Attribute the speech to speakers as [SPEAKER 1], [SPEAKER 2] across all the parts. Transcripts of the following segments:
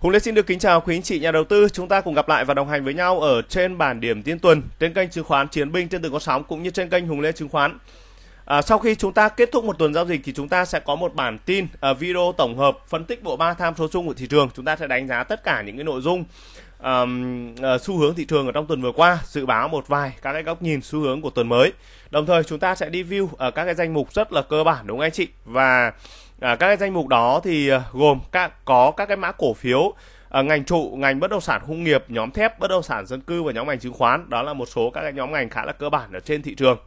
[SPEAKER 1] Hùng Lê xin được kính chào quý anh chị nhà đầu tư. Chúng ta cùng gặp lại và đồng hành với nhau ở trên bản điểm tiên tuần trên kênh chứng khoán Chiến binh trên từng con sóng cũng như trên kênh Hùng Lê chứng khoán. À, sau khi chúng ta kết thúc một tuần giao dịch thì chúng ta sẽ có một bản tin à, video tổng hợp phân tích bộ ba tham số chung của thị trường. Chúng ta sẽ đánh giá tất cả những cái nội dung um, uh, xu hướng thị trường ở trong tuần vừa qua, dự báo một vài các cái góc nhìn xu hướng của tuần mới. Đồng thời chúng ta sẽ đi view ở à, các cái danh mục rất là cơ bản đúng không anh chị? Và À, các cái danh mục đó thì à, gồm các có các cái mã cổ phiếu à, ngành trụ, ngành bất động sản công nghiệp, nhóm thép, bất động sản dân cư và nhóm ngành chứng khoán. Đó là một số các cái nhóm ngành khá là cơ bản ở trên thị trường.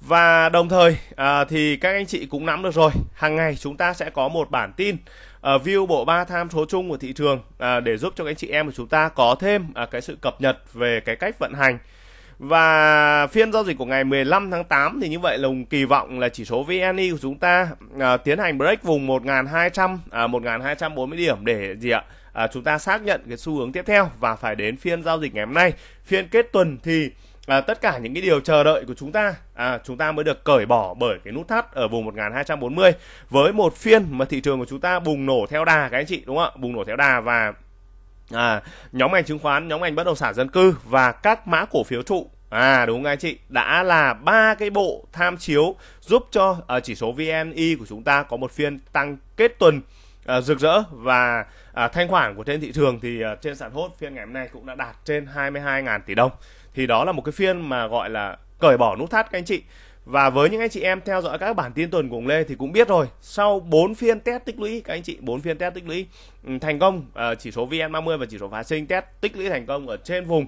[SPEAKER 1] Và đồng thời à, thì các anh chị cũng nắm được rồi, hàng ngày chúng ta sẽ có một bản tin uh, view bộ ba tham số chung của thị trường uh, để giúp cho các anh chị em của chúng ta có thêm uh, cái sự cập nhật về cái cách vận hành và phiên giao dịch của ngày 15 tháng 8 thì như vậy lùng kỳ vọng là chỉ số VNI e của chúng ta à, tiến hành break vùng 1200 à, 1240 điểm để gì ạ? À, chúng ta xác nhận cái xu hướng tiếp theo và phải đến phiên giao dịch ngày hôm nay, phiên kết tuần thì à, tất cả những cái điều chờ đợi của chúng ta à, chúng ta mới được cởi bỏ bởi cái nút thắt ở vùng 1240 với một phiên mà thị trường của chúng ta bùng nổ theo đà các anh chị đúng không ạ bùng nổ theo đà và à, nhóm ngành chứng khoán nhóm ngành bất động sản dân cư và các mã cổ phiếu trụ À đúng anh chị, đã là ba cái bộ tham chiếu giúp cho uh, chỉ số VNI của chúng ta có một phiên tăng kết tuần uh, rực rỡ và uh, thanh khoản của trên thị trường thì uh, trên sàn hốt phiên ngày hôm nay cũng đã đạt trên 22.000 tỷ đồng. Thì đó là một cái phiên mà gọi là cởi bỏ nút thắt các anh chị. Và với những anh chị em theo dõi các bản tin tuần của ông Lê thì cũng biết rồi, sau 4 phiên test tích lũy các anh chị, 4 phiên test tích lũy ừ, thành công chỉ số VN30 và chỉ số phá sinh test tích lũy thành công ở trên vùng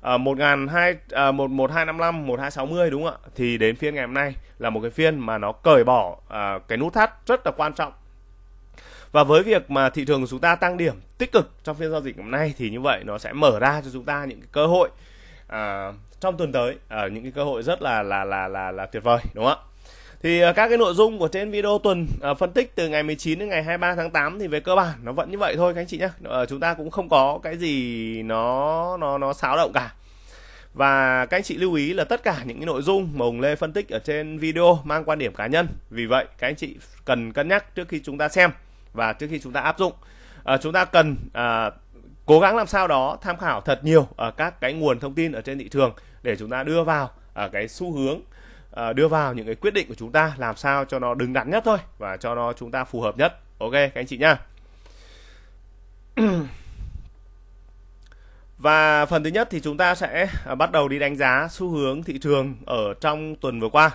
[SPEAKER 1] một ờ, một một ngàn hai ờ, hai năm năm một hai sáu mươi đúng không ạ? Thì đến phiên ngày hôm nay là một cái phiên mà nó cởi bỏ à, cái nút thắt rất là quan trọng. Và với việc mà thị trường của chúng ta tăng điểm tích cực trong phiên giao dịch ngày hôm nay thì như vậy nó sẽ mở ra cho chúng ta những cái cơ hội à, trong tuần tới à, những cái cơ hội rất là là là là là tuyệt vời đúng không ạ? Thì các cái nội dung của trên video tuần à, phân tích từ ngày 19 đến ngày 23 tháng 8 thì về cơ bản nó vẫn như vậy thôi các anh chị nhé À, chúng ta cũng không có cái gì nó nó nó xáo động cả và các anh chị lưu ý là tất cả những cái nội dung mà Hùng Lê phân tích ở trên video mang quan điểm cá nhân vì vậy các anh chị cần cân nhắc trước khi chúng ta xem và trước khi chúng ta áp dụng à, chúng ta cần à, cố gắng làm sao đó tham khảo thật nhiều ở các cái nguồn thông tin ở trên thị trường để chúng ta đưa vào ở à, cái xu hướng à, đưa vào những cái quyết định của chúng ta làm sao cho nó đứng đắn nhất thôi và cho nó chúng ta phù hợp nhất ok các anh chị nhá Và phần thứ nhất thì chúng ta sẽ à, bắt đầu đi đánh giá xu hướng thị trường ở trong tuần vừa qua.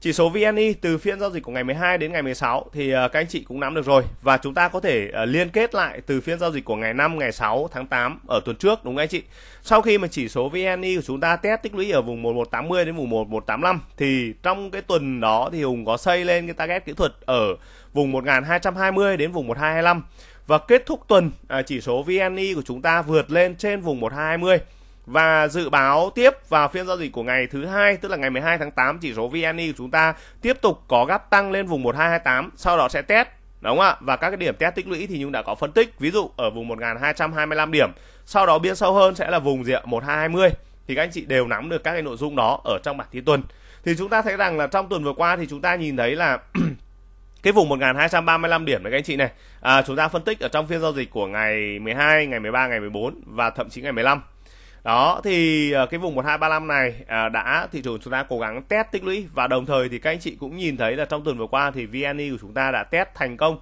[SPEAKER 1] Chỉ số VNI e từ phiên giao dịch của ngày 12 đến ngày 16 thì à, các anh chị cũng nắm được rồi và chúng ta có thể à, liên kết lại từ phiên giao dịch của ngày 5 ngày 6 tháng 8 ở tuần trước đúng không anh chị? Sau khi mà chỉ số VNI e của chúng ta test tích lũy ở vùng 1180 đến vùng 1185 thì trong cái tuần đó thì Hùng có xây lên cái target kỹ thuật ở vùng 1220 đến vùng 1225 và kết thúc tuần à, chỉ số VNI của chúng ta vượt lên trên vùng 120 và dự báo tiếp vào phiên giao dịch của ngày thứ hai tức là ngày 12 tháng 8 chỉ số VNI của chúng ta tiếp tục có gap tăng lên vùng 1228 sau đó sẽ test đúng không ạ và các cái điểm test tích lũy thì chúng đã có phân tích ví dụ ở vùng 1225 điểm sau đó biên sâu hơn sẽ là vùng diện 1220 thì các anh chị đều nắm được các cái nội dung đó ở trong bản tin tuần thì chúng ta thấy rằng là trong tuần vừa qua thì chúng ta nhìn thấy là cái vùng 1235 điểm này các anh chị này à, chúng ta phân tích ở trong phiên giao dịch của ngày 12 ngày 13 ngày 14 và thậm chí ngày 15 đó thì à, cái vùng 1235 này à, đã thị trường chúng ta cố gắng test tích lũy và đồng thời thì các anh chị cũng nhìn thấy là trong tuần vừa qua thì VNI e của chúng ta đã test thành công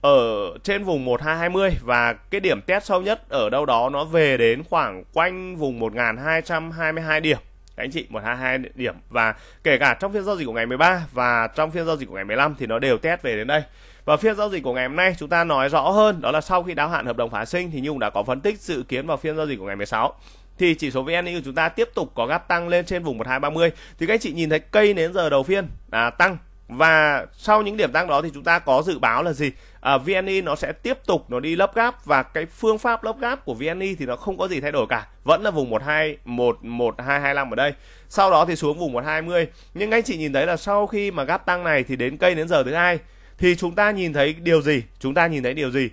[SPEAKER 1] ở trên vùng 1220 và cái điểm test sâu nhất ở đâu đó nó về đến khoảng quanh vùng 1222 điểm các anh chị 122 điểm và kể cả trong phiên giao dịch của ngày 13 và trong phiên giao dịch của ngày 15 thì nó đều test về đến đây và phiên giao dịch của ngày hôm nay chúng ta nói rõ hơn đó là sau khi đáo hạn hợp đồng phá sinh thì Nhung đã có phân tích dự kiến vào phiên giao dịch của ngày 16 thì chỉ số VN của chúng ta tiếp tục có gáp tăng lên trên vùng 1230 thì các anh chị nhìn thấy cây đến giờ đầu phiên à, tăng và sau những điểm tăng đó thì chúng ta có dự báo là gì à, VNE nó sẽ tiếp tục nó đi lấp gáp và cái phương pháp lấp gáp của VNE thì nó không có gì thay đổi cả vẫn là vùng 12 1 1225 ở đây sau đó thì xuống vùng 120 nhưng anh chị nhìn thấy là sau khi mà gáp tăng này thì đến cây đến giờ thứ hai thì chúng ta nhìn thấy điều gì chúng ta nhìn thấy điều gì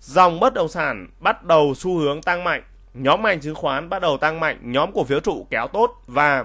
[SPEAKER 1] dòng bất động sản bắt đầu xu hướng tăng mạnh nhóm ngành chứng khoán bắt đầu tăng mạnh nhóm cổ phiếu trụ kéo tốt và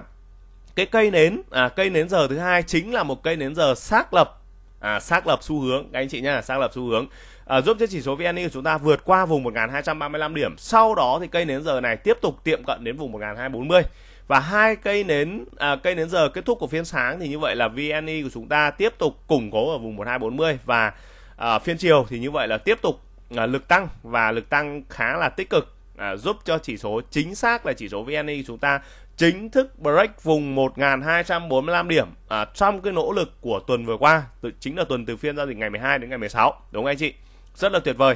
[SPEAKER 1] cái cây nến à, cây nến giờ thứ hai chính là một cây nến giờ xác lập à, xác lập xu hướng các anh chị nhá xác lập xu hướng à, giúp cho chỉ số VN của chúng ta vượt qua vùng 1235 điểm sau đó thì cây nến giờ này tiếp tục tiệm cận đến vùng 1240 và hai cây nến à, cây nến giờ kết thúc của phiên sáng thì như vậy là VNI của chúng ta tiếp tục củng cố ở vùng 1240 và à, phiên chiều thì như vậy là tiếp tục à, lực tăng và lực tăng khá là tích cực à, giúp cho chỉ số chính xác là chỉ số VNI chúng ta chính thức break vùng 1.245 điểm à, trong cái nỗ lực của tuần vừa qua, tự, chính là tuần từ phiên giao dịch ngày 12 đến ngày 16, đúng không anh chị? Rất là tuyệt vời.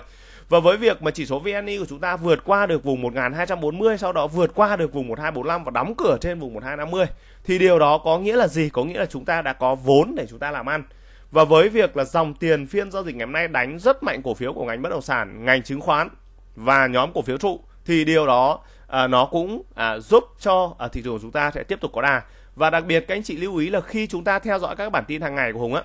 [SPEAKER 1] Và với việc mà chỉ số VNI của chúng ta vượt qua được vùng 1.240, sau đó vượt qua được vùng 1.245 và đóng cửa trên vùng 1.250, thì điều đó có nghĩa là gì? Có nghĩa là chúng ta đã có vốn để chúng ta làm ăn. Và với việc là dòng tiền phiên giao dịch ngày hôm nay đánh rất mạnh cổ phiếu của ngành bất động sản, ngành chứng khoán và nhóm cổ phiếu trụ thì điều đó à, nó cũng à, giúp cho à, thị trường của chúng ta sẽ tiếp tục có đà và đặc biệt các anh chị lưu ý là khi chúng ta theo dõi các bản tin hàng ngày của Hùng á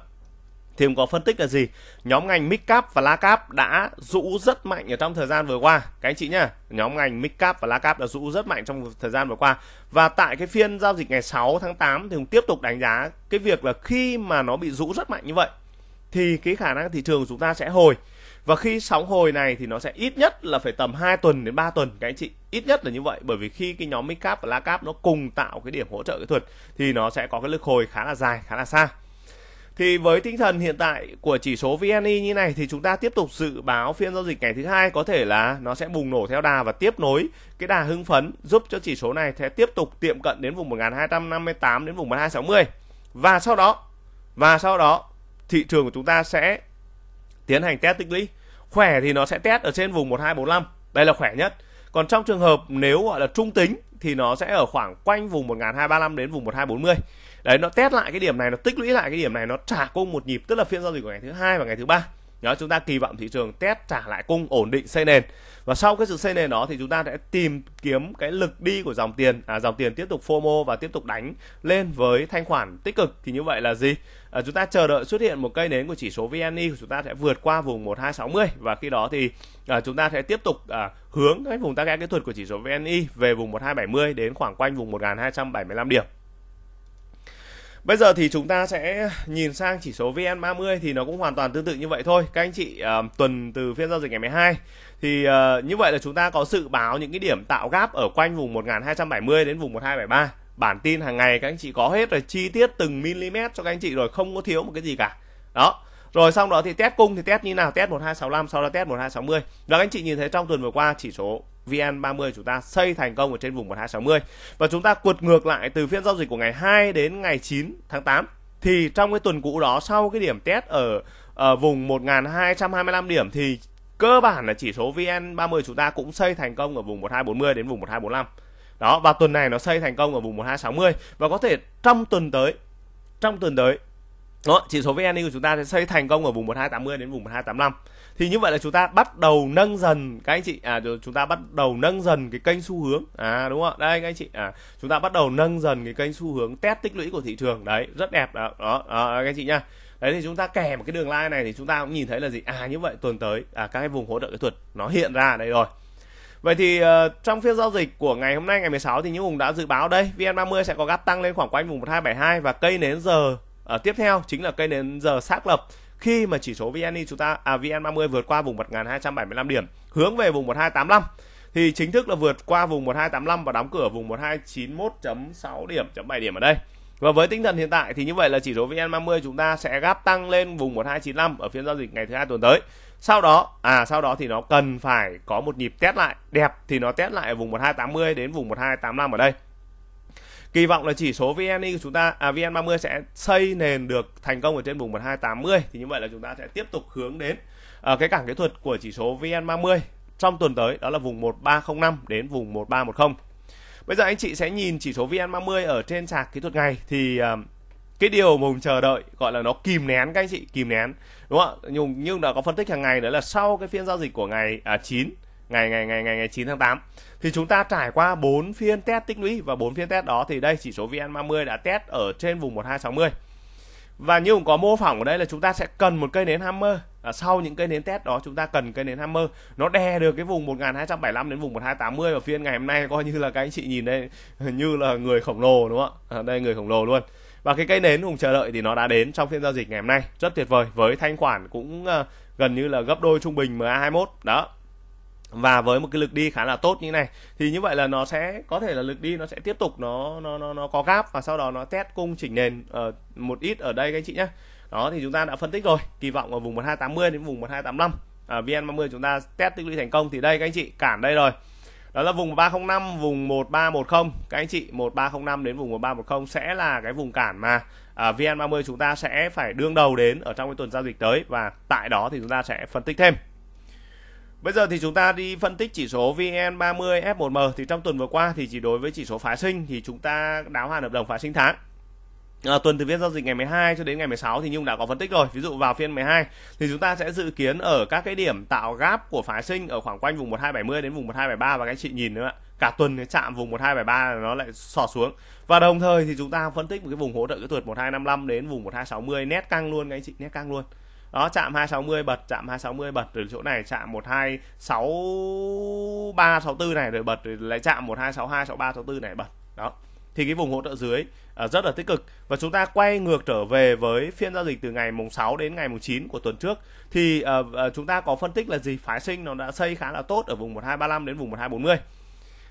[SPEAKER 1] thì Hùng có phân tích là gì nhóm ngành mid cap và la cap đã rũ rất mạnh ở trong thời gian vừa qua các anh chị nhá nhóm ngành mid cap và la cap đã rũ rất mạnh trong thời gian vừa qua và tại cái phiên giao dịch ngày 6 tháng 8 thì Hùng tiếp tục đánh giá cái việc là khi mà nó bị rũ rất mạnh như vậy thì cái khả năng thị trường của chúng ta sẽ hồi và khi sóng hồi này thì nó sẽ ít nhất là phải tầm 2 tuần đến 3 tuần các anh chị ít nhất là như vậy bởi vì khi cái nhóm mid cap và la cap nó cùng tạo cái điểm hỗ trợ kỹ thuật thì nó sẽ có cái lực hồi khá là dài khá là xa thì với tinh thần hiện tại của chỉ số VNI như này thì chúng ta tiếp tục dự báo phiên giao dịch ngày thứ hai có thể là nó sẽ bùng nổ theo đà và tiếp nối cái đà hưng phấn giúp cho chỉ số này sẽ tiếp tục tiệm cận đến vùng 1258 đến vùng 1260 và sau đó và sau đó thị trường của chúng ta sẽ tiến hành test tích lũy khỏe thì nó sẽ test ở trên vùng 1245 đây là khỏe nhất còn trong trường hợp nếu gọi là trung tính thì nó sẽ ở khoảng quanh vùng 1235 đến vùng 1240 đấy nó test lại cái điểm này nó tích lũy lại cái điểm này nó trả cung một nhịp tức là phiên giao dịch của ngày thứ hai và ngày thứ ba đó, chúng ta kỳ vọng thị trường test trả lại cung ổn định xây nền và sau cái sự xây nền đó thì chúng ta sẽ tìm kiếm cái lực đi của dòng tiền à, dòng tiền tiếp tục FOMO và tiếp tục đánh lên với thanh khoản tích cực thì như vậy là gì à, chúng ta chờ đợi xuất hiện một cây nến của chỉ số VNI của chúng ta sẽ vượt qua vùng 1260 và khi đó thì à, chúng ta sẽ tiếp tục à, hướng cái vùng tăng kỹ thuật của chỉ số VNI về vùng 1270 đến khoảng quanh vùng 1275 điểm Bây giờ thì chúng ta sẽ nhìn sang chỉ số VN30 thì nó cũng hoàn toàn tương tự như vậy thôi. Các anh chị uh, tuần từ phiên giao dịch ngày 12 thì uh, như vậy là chúng ta có dự báo những cái điểm tạo gáp ở quanh vùng 1270 đến vùng 1273. Bản tin hàng ngày các anh chị có hết rồi chi tiết từng mm cho các anh chị rồi không có thiếu một cái gì cả. Đó rồi xong đó thì test cung thì test như nào test 1265 sau đó test 1260 và anh chị nhìn thấy trong tuần vừa qua chỉ số VN30 chúng ta xây thành công ở trên vùng 1260 và chúng ta quật ngược lại từ phiên giao dịch của ngày 2 đến ngày 9 tháng 8 thì trong cái tuần cũ đó sau cái điểm test ở, ở ờ, vùng 1225 điểm thì cơ bản là chỉ số VN30 chúng ta cũng xây thành công ở vùng 1240 đến vùng 1245 đó và tuần này nó xây thành công ở vùng 1260 và có thể trong tuần tới trong tuần tới đó chỉ số VN của chúng ta sẽ xây thành công ở vùng 1280 đến vùng 1285 thì như vậy là chúng ta bắt đầu nâng dần các anh chị à chúng ta bắt đầu nâng dần cái kênh xu hướng à đúng không đây các anh chị à chúng ta bắt đầu nâng dần cái kênh xu hướng test tích lũy của thị trường đấy rất đẹp đó đó, đó các anh chị nhá đấy thì chúng ta kẻ một cái đường line này thì chúng ta cũng nhìn thấy là gì à như vậy tuần tới à các cái vùng hỗ trợ kỹ thuật nó hiện ra đây rồi Vậy thì uh, trong phiên giao dịch của ngày hôm nay ngày 16 thì những vùng đã dự báo đây VN30 sẽ có gap tăng lên khoảng quanh vùng 1272 và cây nến giờ à, tiếp theo chính là cây nến giờ xác lập khi mà chỉ số VN chúng ta à VN30 vượt qua vùng 1275 điểm hướng về vùng 1285 thì chính thức là vượt qua vùng 1285 và đóng cửa vùng 1291.6 điểm chấm 7 điểm ở đây. Và với tinh thần hiện tại thì như vậy là chỉ số VN30 chúng ta sẽ gáp tăng lên vùng 1295 ở phiên giao dịch ngày thứ hai tuần tới. Sau đó à sau đó thì nó cần phải có một nhịp test lại đẹp thì nó test lại ở vùng 1280 đến vùng 1285 ở đây kỳ vọng là chỉ số VN của chúng ta à VN30 sẽ xây nền được thành công ở trên vùng 1280 thì như vậy là chúng ta sẽ tiếp tục hướng đến à, cái cảng kỹ thuật của chỉ số VN30 trong tuần tới đó là vùng 1305 đến vùng 1310. Bây giờ anh chị sẽ nhìn chỉ số VN30 ở trên sạc kỹ thuật ngày thì uh, cái điều mà mình chờ đợi gọi là nó kìm nén các anh chị kìm nén đúng không ạ nhưng nhưng đã có phân tích hàng ngày đó là sau cái phiên giao dịch của ngày à, 9 ngày ngày ngày ngày ngày 9 tháng 8 thì chúng ta trải qua 4 phiên test tích lũy và 4 phiên test đó thì đây chỉ số VN30 đã test ở trên vùng 1260 và như cũng có mô phỏng ở đây là chúng ta sẽ cần một cây nến hammer à, sau những cây nến test đó chúng ta cần cây nến hammer nó đè được cái vùng 1275 đến vùng 1280 và phiên ngày hôm nay coi như là các anh chị nhìn đây như là người khổng lồ đúng không ạ à, đây người khổng lồ luôn và cái cây nến cùng chờ đợi thì nó đã đến trong phiên giao dịch ngày hôm nay rất tuyệt vời với thanh khoản cũng uh, gần như là gấp đôi trung bình MA21 đó và với một cái lực đi khá là tốt như này thì như vậy là nó sẽ có thể là lực đi nó sẽ tiếp tục nó nó nó, nó có gáp và sau đó nó test cung chỉnh nền ở ờ, một ít ở đây các anh chị nhé đó thì chúng ta đã phân tích rồi kỳ vọng ở vùng 1280 đến vùng 1285 ở VN30 chúng ta test tích lũy thành công thì đây các anh chị cản đây rồi đó là vùng 305 vùng 1310 các anh chị 1305 đến vùng 1310 sẽ là cái vùng cản mà à, VN30 chúng ta sẽ phải đương đầu đến ở trong cái tuần giao dịch tới và tại đó thì chúng ta sẽ phân tích thêm Bây giờ thì chúng ta đi phân tích chỉ số VN30 F1M thì trong tuần vừa qua thì chỉ đối với chỉ số phái sinh thì chúng ta đáo hạn hợp đồng phái sinh tháng. À, tuần từ phiên giao dịch ngày 12 cho đến ngày 16 thì Nhung đã có phân tích rồi. Ví dụ vào phiên 12 thì chúng ta sẽ dự kiến ở các cái điểm tạo gap của phái sinh ở khoảng quanh vùng 1270 đến vùng 1273 và các anh chị nhìn nữa ạ. Cả tuần cái chạm vùng 1273 nó lại sò xuống. Và đồng thời thì chúng ta phân tích một cái vùng hỗ trợ kỹ thuật 1255 đến vùng 1260 nét căng luôn các anh chị, nét căng luôn đó chạm 260 bật chạm 260 bật từ chỗ này chạm 126364 này rồi bật rồi lại chạm 1262 6364 này bật đó thì cái vùng hỗ trợ dưới uh, rất là tích cực và chúng ta quay ngược trở về với phiên giao dịch từ ngày mùng 6 đến ngày mùng 9 của tuần trước thì uh, uh, chúng ta có phân tích là gì phái sinh nó đã xây khá là tốt ở vùng 1235 đến vùng 1240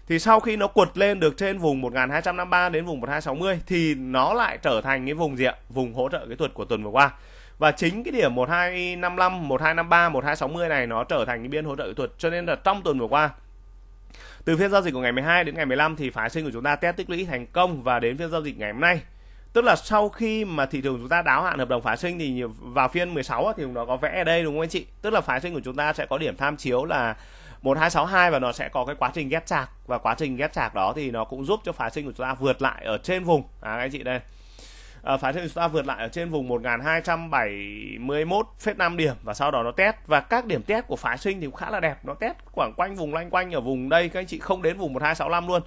[SPEAKER 1] thì sau khi nó quật lên được trên vùng 1253 đến vùng 1260 thì nó lại trở thành cái vùng diện vùng hỗ trợ kỹ thuật của tuần vừa qua và chính cái điểm 1255, 1253, 1260 này nó trở thành cái biên hỗ trợ kỹ thuật cho nên là trong tuần vừa qua từ phiên giao dịch của ngày 12 đến ngày 15 thì phái sinh của chúng ta test tích lũy thành công và đến phiên giao dịch ngày hôm nay tức là sau khi mà thị trường chúng ta đáo hạn hợp đồng phái sinh thì vào phiên 16 thì nó có vẽ ở đây đúng không anh chị tức là phái sinh của chúng ta sẽ có điểm tham chiếu là 1262 và nó sẽ có cái quá trình ghép chạc và quá trình ghép chạc đó thì nó cũng giúp cho phái sinh của chúng ta vượt lại ở trên vùng à, anh chị đây à, phái thiên chúng ta vượt lại ở trên vùng 1271,5 điểm và sau đó nó test và các điểm test của phái sinh thì cũng khá là đẹp nó test khoảng quanh vùng loanh quanh ở vùng đây các anh chị không đến vùng 1265 luôn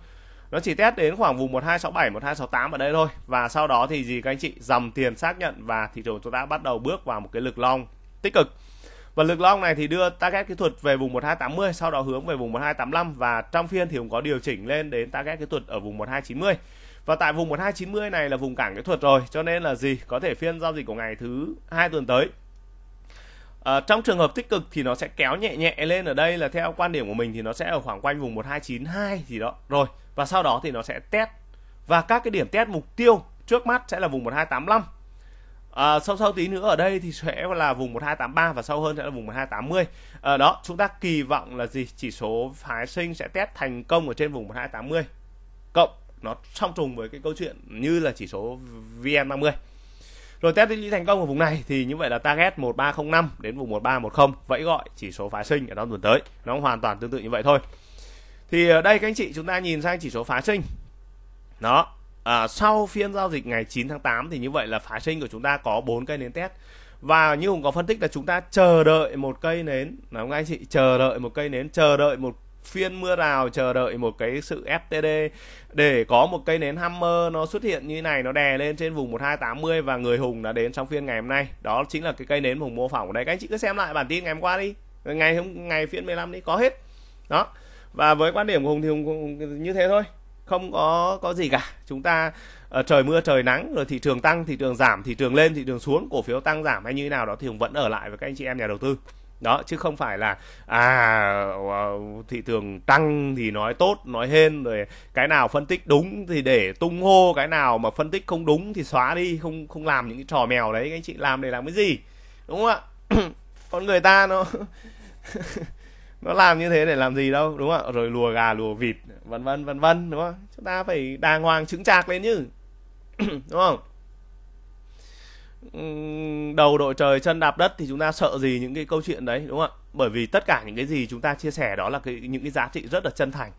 [SPEAKER 1] nó chỉ test đến khoảng vùng 1267 1268 ở đây thôi và sau đó thì gì các anh chị dầm tiền xác nhận và thị trường chúng ta bắt đầu bước vào một cái lực long tích cực và lực long này thì đưa target kỹ thuật về vùng 1280 sau đó hướng về vùng 1285 và trong phiên thì cũng có điều chỉnh lên đến target kỹ thuật ở vùng 1290 và tại vùng 1290 này là vùng cản kỹ thuật rồi cho nên là gì có thể phiên giao dịch của ngày thứ hai tuần tới À, trong trường hợp tích cực thì nó sẽ kéo nhẹ nhẹ lên ở đây là theo quan điểm của mình thì nó sẽ ở khoảng quanh vùng 1292 gì đó rồi và sau đó thì nó sẽ test và các cái điểm test mục tiêu trước mắt sẽ là vùng 1285 à, sau sau tí nữa ở đây thì sẽ là vùng 1283 và sau hơn sẽ là vùng 1280 à, đó chúng ta kỳ vọng là gì chỉ số phái sinh sẽ test thành công ở trên vùng 1280 cộng nó song trùng với cái câu chuyện như là chỉ số VN50 rồi test đi thành công ở vùng này thì như vậy là target 1305 đến vùng 1310 vẫy gọi chỉ số phá sinh ở trong tuần tới nó hoàn toàn tương tự như vậy thôi thì ở đây các anh chị chúng ta nhìn sang chỉ số phá sinh đó à, sau phiên giao dịch ngày 9 tháng 8 thì như vậy là phá sinh của chúng ta có bốn cây nến test và như cũng có phân tích là chúng ta chờ đợi một cây nến là không anh chị chờ đợi một cây nến chờ đợi một phiên mưa rào chờ đợi một cái sự FTD để có một cây nến hammer nó xuất hiện như này nó đè lên trên vùng 1280 và người hùng đã đến trong phiên ngày hôm nay đó chính là cái cây nến hùng mô phỏng đấy các anh chị cứ xem lại bản tin ngày hôm qua đi ngày hôm ngày phiên 15 đi có hết đó và với quan điểm của hùng thì hùng như thế thôi không có có gì cả chúng ta uh, trời mưa trời nắng rồi thị trường tăng thị trường giảm thị trường lên thị trường xuống cổ phiếu tăng giảm hay như thế nào đó thì hùng vẫn ở lại với các anh chị em nhà đầu tư đó chứ không phải là à ờ, thị trường tăng thì nói tốt nói hên rồi cái nào phân tích đúng thì để tung hô cái nào mà phân tích không đúng thì xóa đi không không làm những cái trò mèo đấy các anh chị làm để làm cái gì đúng không ạ con người ta nó nó làm như thế để làm gì đâu đúng không ạ rồi lùa gà lùa vịt vân vân vân vân đúng không chúng ta phải đàng hoàng chứng chạc lên chứ đúng không đầu đội trời chân đạp đất thì chúng ta sợ gì những cái câu chuyện đấy đúng không ạ bởi vì tất cả những cái gì chúng ta chia sẻ đó là cái những cái giá trị rất là chân thành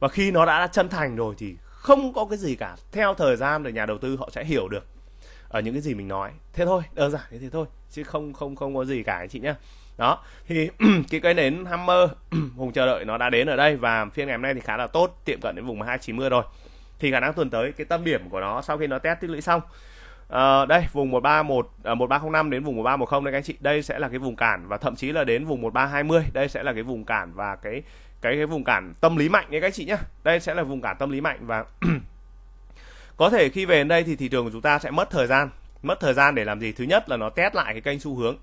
[SPEAKER 1] và khi nó đã chân thành rồi thì không có cái gì cả theo thời gian thì nhà đầu tư họ sẽ hiểu được ở ờ, những cái gì mình nói thế thôi đơn giản như thế thôi chứ không không không có gì cả anh chị nhá đó thì cái cây nến hammer hùng chờ đợi nó đã đến ở đây và phiên ngày hôm nay thì khá là tốt tiệm cận đến vùng 290 rồi thì khả năng tuần tới cái tâm điểm của nó sau khi nó test tích lũy xong Uh, đây vùng 131 uh, 1305 đến vùng 1310 đấy các anh chị. Đây sẽ là cái vùng cản và thậm chí là đến vùng 1320, đây sẽ là cái vùng cản và cái cái cái vùng cản tâm lý mạnh đấy các anh chị nhá. Đây sẽ là vùng cản tâm lý mạnh và có thể khi về đến đây thì thị trường của chúng ta sẽ mất thời gian. Mất thời gian để làm gì? Thứ nhất là nó test lại cái kênh xu hướng.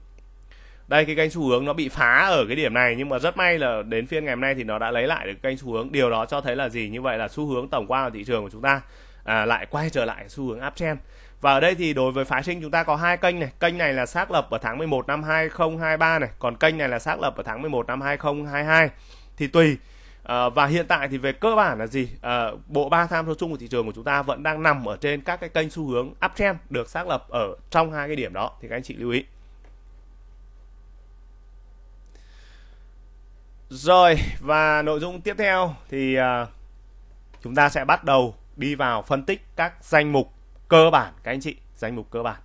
[SPEAKER 1] Đây cái kênh xu hướng nó bị phá ở cái điểm này nhưng mà rất may là đến phiên ngày hôm nay thì nó đã lấy lại được kênh xu hướng. Điều đó cho thấy là gì? Như vậy là xu hướng tổng quan của thị trường của chúng ta à, lại quay trở lại xu hướng uptrend và ở đây thì đối với phái sinh chúng ta có hai kênh này, kênh này là xác lập ở tháng 11 năm 2023 này, còn kênh này là xác lập ở tháng 11 năm 2022. Thì tùy À, và hiện tại thì về cơ bản là gì à, bộ ba tham số chung của thị trường của chúng ta vẫn đang nằm ở trên các cái kênh xu hướng uptrend được xác lập ở trong hai cái điểm đó thì các anh chị lưu ý rồi và nội dung tiếp theo thì à, chúng ta sẽ bắt đầu đi vào phân tích các danh mục cơ bản các anh chị danh mục cơ bản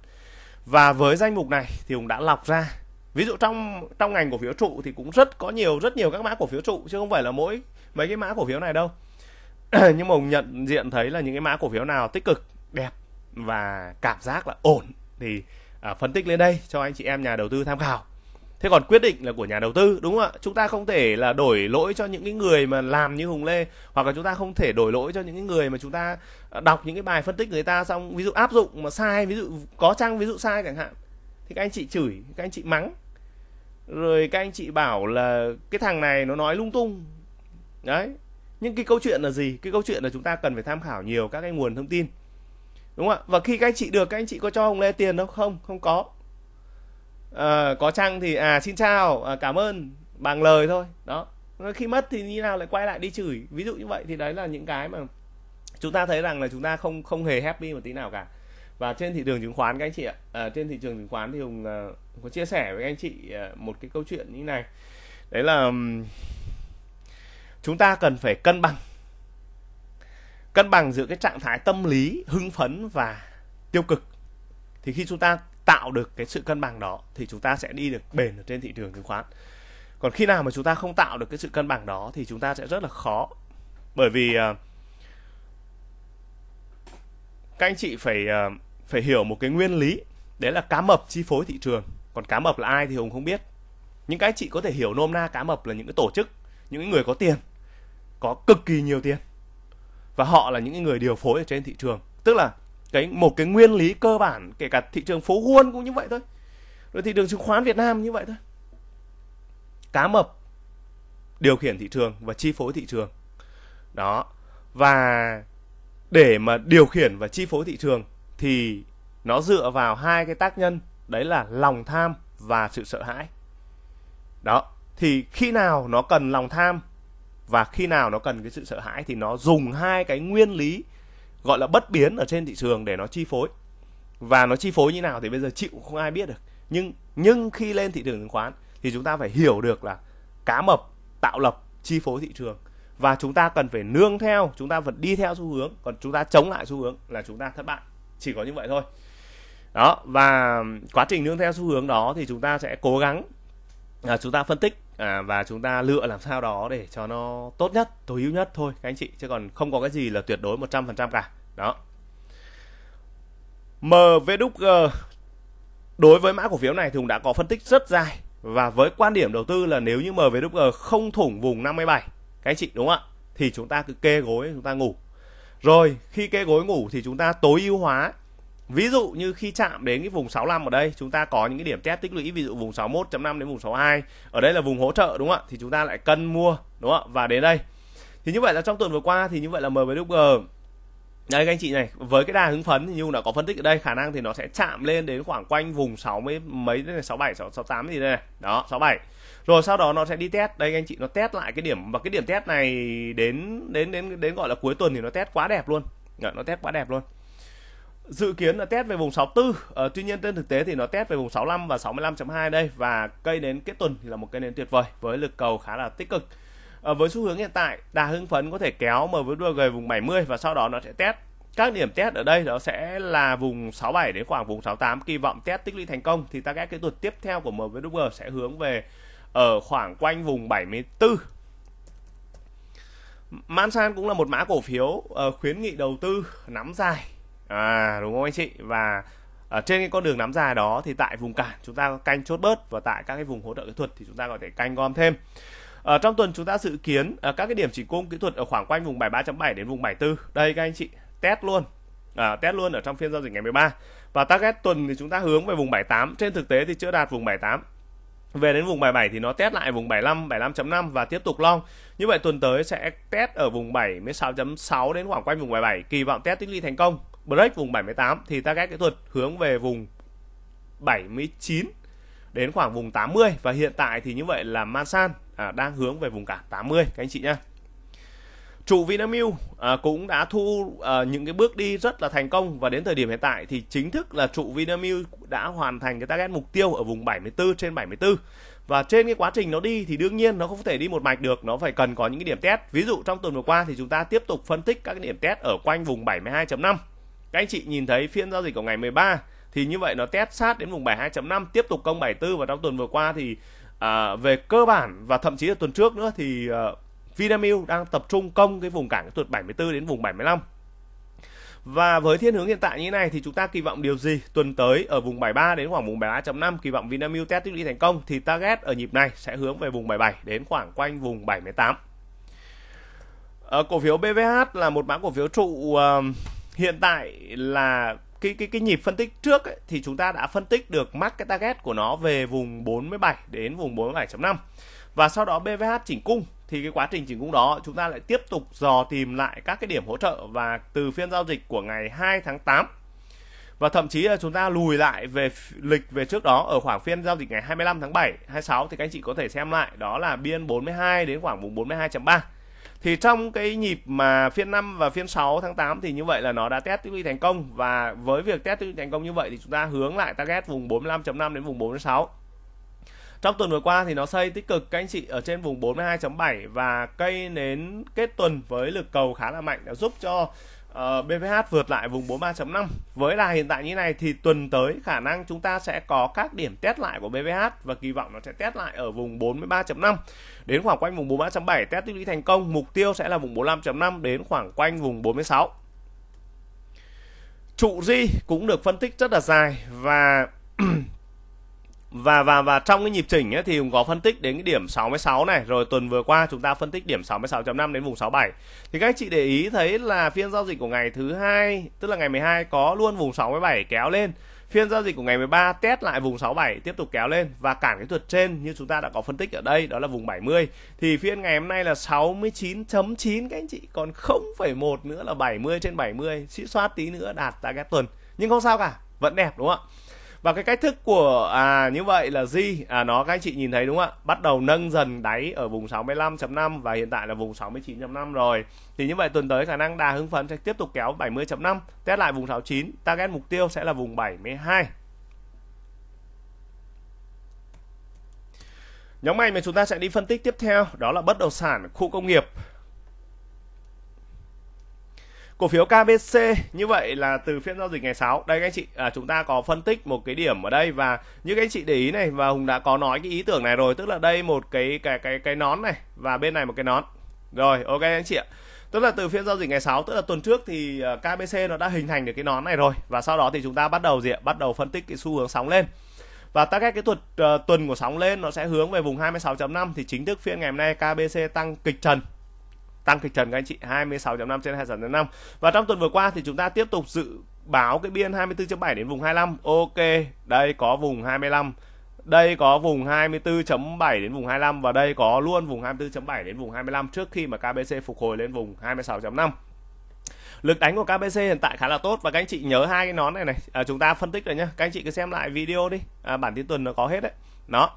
[SPEAKER 1] và với danh mục này thì hùng đã lọc ra ví dụ trong trong ngành cổ phiếu trụ thì cũng rất có nhiều rất nhiều các mã cổ phiếu trụ chứ không phải là mỗi mấy cái mã cổ phiếu này đâu nhưng mà hùng nhận diện thấy là những cái mã cổ phiếu nào tích cực đẹp và cảm giác là ổn thì à, phân tích lên đây cho anh chị em nhà đầu tư tham khảo thế còn quyết định là của nhà đầu tư đúng không ạ chúng ta không thể là đổi lỗi cho những cái người mà làm như hùng lê hoặc là chúng ta không thể đổi lỗi cho những cái người mà chúng ta đọc những cái bài phân tích người ta xong ví dụ áp dụng mà sai ví dụ có chăng ví dụ sai chẳng hạn thì các anh chị chửi các anh chị mắng rồi các anh chị bảo là cái thằng này nó nói lung tung đấy nhưng cái câu chuyện là gì cái câu chuyện là chúng ta cần phải tham khảo nhiều các cái nguồn thông tin đúng không ạ và khi các anh chị được các anh chị có cho hùng lê tiền đâu không không có à, có chăng thì à xin chào à, cảm ơn bằng lời thôi đó khi mất thì như nào lại quay lại đi chửi ví dụ như vậy thì đấy là những cái mà chúng ta thấy rằng là chúng ta không không hề happy một tí nào cả và trên thị trường chứng khoán các anh chị ạ à, trên thị trường chứng khoán thì hùng à, có chia sẻ với anh chị à, một cái câu chuyện như này đấy là chúng ta cần phải cân bằng cân bằng giữa cái trạng thái tâm lý hưng phấn và tiêu cực thì khi chúng ta tạo được cái sự cân bằng đó thì chúng ta sẽ đi được bền ở trên thị trường chứng khoán còn khi nào mà chúng ta không tạo được cái sự cân bằng đó thì chúng ta sẽ rất là khó bởi vì ờ, các anh chị phải ờ, phải hiểu một cái nguyên lý đấy là cá mập chi phối thị trường còn cá mập là ai thì hùng không biết những cái chị có thể hiểu nôm na cá mập là những cái tổ chức những người có tiền có cực kỳ nhiều tiền và họ là những người điều phối ở trên thị trường tức là cái một cái nguyên lý cơ bản kể cả thị trường phố Wall cũng như vậy thôi rồi thị trường chứng khoán Việt Nam như vậy thôi cá mập điều khiển thị trường và chi phối thị trường đó và để mà điều khiển và chi phối thị trường thì nó dựa vào hai cái tác nhân đấy là lòng tham và sự sợ hãi đó thì khi nào nó cần lòng tham và khi nào nó cần cái sự sợ hãi thì nó dùng hai cái nguyên lý gọi là bất biến ở trên thị trường để nó chi phối và nó chi phối như nào thì bây giờ chịu không ai biết được nhưng nhưng khi lên thị trường chứng khoán thì chúng ta phải hiểu được là cá mập tạo lập chi phối thị trường và chúng ta cần phải nương theo chúng ta vẫn đi theo xu hướng còn chúng ta chống lại xu hướng là chúng ta thất bại chỉ có như vậy thôi đó và quá trình nương theo xu hướng đó thì chúng ta sẽ cố gắng là chúng ta phân tích à, và chúng ta lựa làm sao đó để cho nó tốt nhất tối ưu nhất thôi các anh chị chứ còn không có cái gì là tuyệt đối 100% cả đó MV ờ, đối với mã cổ phiếu này thì Hùng đã có phân tích rất dài và với quan điểm đầu tư là nếu như MV ờ, không thủng vùng 57 các anh chị đúng không ạ thì chúng ta cứ kê gối chúng ta ngủ rồi khi kê gối ngủ thì chúng ta tối ưu hóa Ví dụ như khi chạm đến cái vùng 65 ở đây, chúng ta có những cái điểm test tích lũy ví dụ vùng 61.5 đến vùng 62. Ở đây là vùng hỗ trợ đúng không ạ? Thì chúng ta lại cân mua đúng không ạ? Và đến đây. Thì như vậy là trong tuần vừa qua thì như vậy là MWG đây các anh chị này, với cái đà hứng phấn thì như đã có phân tích ở đây khả năng thì nó sẽ chạm lên đến khoảng quanh vùng 60 mấy đến 67 68 gì đây này. Đó, 67. Rồi sau đó nó sẽ đi test. Đây các anh chị nó test lại cái điểm và cái điểm test này đến đến đến đến gọi là cuối tuần thì nó test quá đẹp luôn. Đó, dạ, nó test quá đẹp luôn dự kiến là test về vùng 64 ờ, tuy nhiên trên thực tế thì nó test về vùng 65 và 65.2 đây và cây nến kết tuần thì là một cây nến tuyệt vời với lực cầu khá là tích cực ờ, với xu hướng hiện tại đà hưng phấn có thể kéo mở với đuôi về vùng 70 và sau đó nó sẽ test các điểm test ở đây nó sẽ là vùng 67 đến khoảng vùng 68 kỳ vọng test tích lũy thành công thì ta target cái tuần tiếp theo của MVG sẽ hướng về ở khoảng quanh vùng 74 Mansan cũng là một mã cổ phiếu uh, khuyến nghị đầu tư nắm dài à đúng không anh chị và ở trên cái con đường nắm dài đó thì tại vùng cản chúng ta canh chốt bớt và tại các cái vùng hỗ trợ kỹ thuật thì chúng ta có thể canh gom thêm ở ờ, trong tuần chúng ta dự kiến ờ, các cái điểm chỉ cung kỹ thuật ở khoảng quanh vùng bài 3.7 đến vùng 74 đây các anh chị test luôn à, test luôn ở trong phiên giao dịch ngày 13 và target tuần thì chúng ta hướng về vùng 78 trên thực tế thì chưa đạt vùng 78 về đến vùng 77 thì nó test lại vùng 75, 75.5 và tiếp tục long. Như vậy tuần tới sẽ test ở vùng 76.6 đến khoảng quanh vùng 77, kỳ vọng test tích lũy thành công break vùng 78 thì target kỹ thuật hướng về vùng 79 đến khoảng vùng 80 và hiện tại thì như vậy là Mansan à, đang hướng về vùng cả 80 các anh chị nhá. Trụ Vinamilk à, cũng đã thu à, những cái bước đi rất là thành công và đến thời điểm hiện tại thì chính thức là trụ Vinamilk đã hoàn thành cái target mục tiêu ở vùng 74 trên 74. Và trên cái quá trình nó đi thì đương nhiên nó không thể đi một mạch được, nó phải cần có những cái điểm test. Ví dụ trong tuần vừa qua thì chúng ta tiếp tục phân tích các cái điểm test ở quanh vùng 72.5 các anh chị nhìn thấy phiên giao dịch của ngày 13 thì như vậy nó test sát đến vùng 72.5 tiếp tục công 74 và trong tuần vừa qua thì à, về cơ bản và thậm chí là tuần trước nữa thì à, Vinamilk đang tập trung công cái vùng cản tuần 74 đến vùng 75 và với thiên hướng hiện tại như thế này thì chúng ta kỳ vọng điều gì tuần tới ở vùng 73 đến khoảng vùng 73.5 kỳ vọng Vinamilk test tích lũy thành công thì target ở nhịp này sẽ hướng về vùng 77 đến khoảng quanh vùng 78. Ở cổ phiếu BVH là một mã cổ phiếu trụ uh, hiện tại là cái cái cái nhịp phân tích trước ấy, thì chúng ta đã phân tích được mắc cái target của nó về vùng 47 đến vùng 47.5 và sau đó BVH chỉnh cung thì cái quá trình chỉnh cung đó chúng ta lại tiếp tục dò tìm lại các cái điểm hỗ trợ và từ phiên giao dịch của ngày 2 tháng 8 và thậm chí là chúng ta lùi lại về lịch về trước đó ở khoảng phiên giao dịch ngày 25 tháng 7, 26 thì các anh chị có thể xem lại đó là biên 42 đến khoảng vùng 42.3 thì trong cái nhịp mà phiên 5 và phiên 6 tháng 8 thì như vậy là nó đã test tích lũy thành công và với việc test tích lũy thành công như vậy thì chúng ta hướng lại target vùng 45.5 đến vùng 46 trong tuần vừa qua thì nó xây tích cực các anh chị ở trên vùng 42.7 và cây nến kết tuần với lực cầu khá là mạnh đã giúp cho uh, ờ, BVH vượt lại vùng 43.5 với là hiện tại như này thì tuần tới khả năng chúng ta sẽ có các điểm test lại của BVH và kỳ vọng nó sẽ test lại ở vùng 43.5 đến khoảng quanh vùng 43.7 test tích lũy thành công mục tiêu sẽ là vùng 45.5 đến khoảng quanh vùng 46 trụ di cũng được phân tích rất là dài và và và và trong cái nhịp chỉnh ấy, thì cũng có phân tích đến cái điểm 66 này rồi tuần vừa qua chúng ta phân tích điểm 66.5 đến vùng 67 thì các anh chị để ý thấy là phiên giao dịch của ngày thứ hai tức là ngày 12 có luôn vùng 67 kéo lên Phiên giao dịch của ngày 13 test lại vùng 67 tiếp tục kéo lên và cản cái thuật trên như chúng ta đã có phân tích ở đây đó là vùng 70. Thì phiên ngày hôm nay là 69.9 các anh chị, còn 0,1 nữa là 70 trên 70, sĩ soát tí nữa đạt target tuần. Nhưng không sao cả, vẫn đẹp đúng không ạ? và cái cách thức của à như vậy là gì à nó các anh chị nhìn thấy đúng không ạ bắt đầu nâng dần đáy ở vùng 65.5 và hiện tại là vùng 69.5 rồi thì như vậy tuần tới khả năng đà hưng phấn sẽ tiếp tục kéo 70.5 test lại vùng 69 target mục tiêu sẽ là vùng 72 Nhóm ngành mà chúng ta sẽ đi phân tích tiếp theo đó là bất động sản, khu công nghiệp cổ phiếu KBC như vậy là từ phiên giao dịch ngày 6 đây các anh chị à, chúng ta có phân tích một cái điểm ở đây và như các anh chị để ý này và Hùng đã có nói cái ý tưởng này rồi tức là đây một cái cái cái cái nón này và bên này một cái nón rồi ok anh chị ạ tức là từ phiên giao dịch ngày 6 tức là tuần trước thì à, KBC nó đã hình thành được cái nón này rồi và sau đó thì chúng ta bắt đầu gì ạ bắt đầu phân tích cái xu hướng sóng lên và tất cả cái thuật uh, à, tuần của sóng lên nó sẽ hướng về vùng 26.5 thì chính thức phiên ngày hôm nay KBC tăng kịch trần tăng kịch trần các anh chị 26.5 trên 26.5 và trong tuần vừa qua thì chúng ta tiếp tục dự báo cái biên 24.7 đến vùng 25 ok đây có vùng 25 đây có vùng 24.7 đến vùng 25 và đây có luôn vùng 24.7 đến vùng 25 trước khi mà KBC phục hồi lên vùng 26.5 lực đánh của KBC hiện tại khá là tốt và các anh chị nhớ hai cái nón này này à, chúng ta phân tích rồi nhá các anh chị cứ xem lại video đi à, bản tin tuần nó có hết đấy đó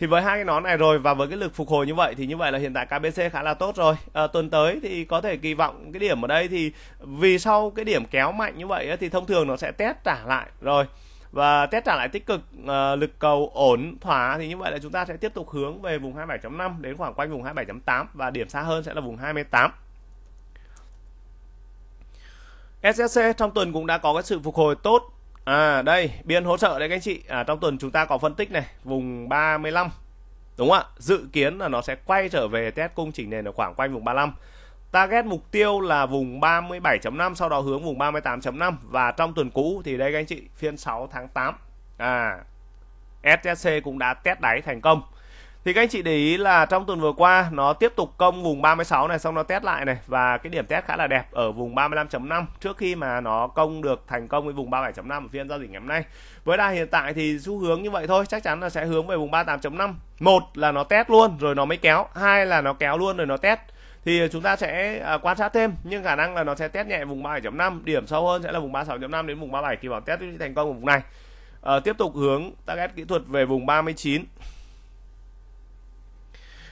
[SPEAKER 1] thì với hai cái nón này rồi và với cái lực phục hồi như vậy thì như vậy là hiện tại KBC khá là tốt rồi à, tuần tới thì có thể kỳ vọng cái điểm ở đây thì vì sau cái điểm kéo mạnh như vậy ấy, thì thông thường nó sẽ test trả lại rồi và test trả lại tích cực uh, lực cầu ổn thỏa thì như vậy là chúng ta sẽ tiếp tục hướng về vùng 27.5 đến khoảng quanh vùng 27.8 và điểm xa hơn sẽ là vùng 28 SSC trong tuần cũng đã có cái sự phục hồi tốt À đây, biên hỗ trợ đấy các anh chị. À trong tuần chúng ta có phân tích này, vùng 35. Đúng không ạ? Dự kiến là nó sẽ quay trở về test cung chỉnh nền ở khoảng quanh vùng 35. Target mục tiêu là vùng 37.5 sau đó hướng vùng 38.5 và trong tuần cũ thì đây các anh chị, phiên 6 tháng 8. À STC cũng đã test đáy thành công thì các anh chị để ý là trong tuần vừa qua nó tiếp tục công vùng 36 này xong nó test lại này và cái điểm test khá là đẹp ở vùng 35.5 trước khi mà nó công được thành công với vùng 37.5 ở phiên giao dịch ngày hôm nay. Với đà hiện tại thì xu hướng như vậy thôi, chắc chắn là sẽ hướng về vùng 38.5. Một là nó test luôn rồi nó mới kéo, hai là nó kéo luôn rồi nó test thì chúng ta sẽ à, quan sát thêm nhưng khả năng là nó sẽ test nhẹ vùng 37.5 điểm sâu hơn sẽ là vùng 36.5 đến vùng 37 thì vọng test thành công vùng này à, tiếp tục hướng target kỹ thuật về vùng 39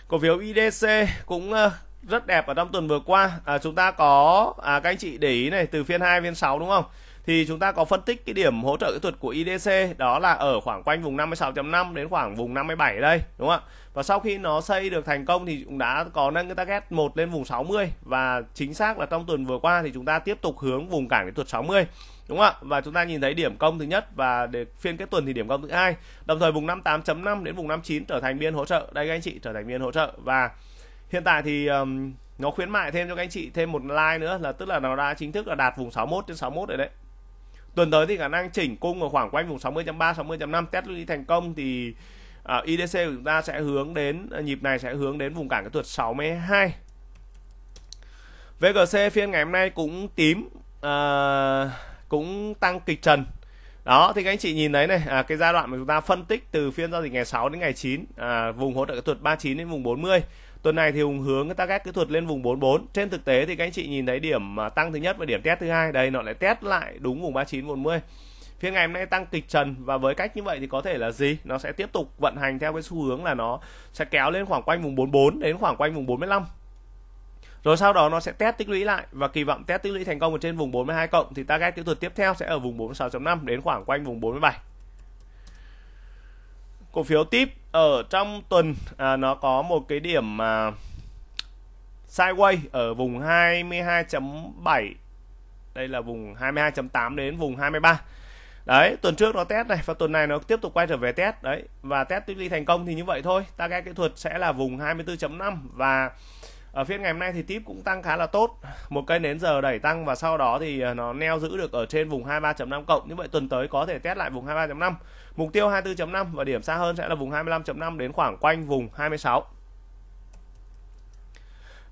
[SPEAKER 1] cổ phiếu IDC cũng ờ, rất đẹp ở trong tuần vừa qua à, chúng ta có à, các anh chị để ý này từ phiên 2 phiên 6 đúng không thì chúng ta có phân tích cái điểm hỗ trợ kỹ thuật của IDC đó là ở khoảng quanh vùng 56.5 đến khoảng vùng 57 đây đúng không ạ và sau khi nó xây được thành công thì cũng đã có nâng cái target 1 lên vùng 60 và chính xác là trong tuần vừa qua thì chúng ta tiếp tục hướng vùng cản kỹ thuật 60 đúng không ạ và chúng ta nhìn thấy điểm công thứ nhất và để phiên kết tuần thì điểm công thứ hai đồng thời vùng 58.5 đến vùng 59 trở thành biên hỗ trợ đây các anh chị trở thành biên hỗ trợ và hiện tại thì um, nó khuyến mại thêm cho các anh chị thêm một like nữa là tức là nó đã chính thức là đạt vùng 61 trên 61 rồi đấy tuần tới thì khả năng chỉnh cung ở khoảng quanh vùng 60.3 60.5 test lưu thành công thì uh, à, IDC của chúng ta sẽ hướng đến à, nhịp này sẽ hướng đến vùng cản kỹ thuật 62 VGC phiên ngày hôm nay cũng tím uh, cũng tăng kịch trần đó thì các anh chị nhìn thấy này à, cái giai đoạn mà chúng ta phân tích từ phiên giao dịch ngày 6 đến ngày 9 à, vùng hỗ trợ kỹ thuật 39 đến vùng 40 tuần này thì hùng hướng người ta ghét kỹ thuật lên vùng 44 trên thực tế thì các anh chị nhìn thấy điểm à, tăng thứ nhất và điểm test thứ hai đây nó lại test lại đúng vùng 39 40 phiên ngày hôm nay tăng kịch trần và với cách như vậy thì có thể là gì nó sẽ tiếp tục vận hành theo cái xu hướng là nó sẽ kéo lên khoảng quanh vùng 44 đến khoảng quanh vùng 45 rồi sau đó nó sẽ test tích lũy lại và kỳ vọng test tích lũy thành công ở trên vùng 42 cộng thì target kỹ thuật tiếp theo sẽ ở vùng 46.5 đến khoảng quanh vùng 47 cổ phiếu tiếp ở trong tuần à, nó có một cái điểm mà sideways ở vùng 22.7 đây là vùng 22.8 đến vùng 23 đấy tuần trước nó test này và tuần này nó tiếp tục quay trở về test đấy và test tích lũy thành công thì như vậy thôi target kỹ thuật sẽ là vùng 24.5 và ở phiên ngày hôm nay thì tip cũng tăng khá là tốt một cây nến giờ đẩy tăng và sau đó thì ờ, nó neo giữ được ở trên vùng 23.5 cộng như vậy tuần tới có thể test lại vùng 23.5 mục tiêu 24.5 và điểm xa hơn sẽ là vùng 25.5 đến khoảng quanh vùng 26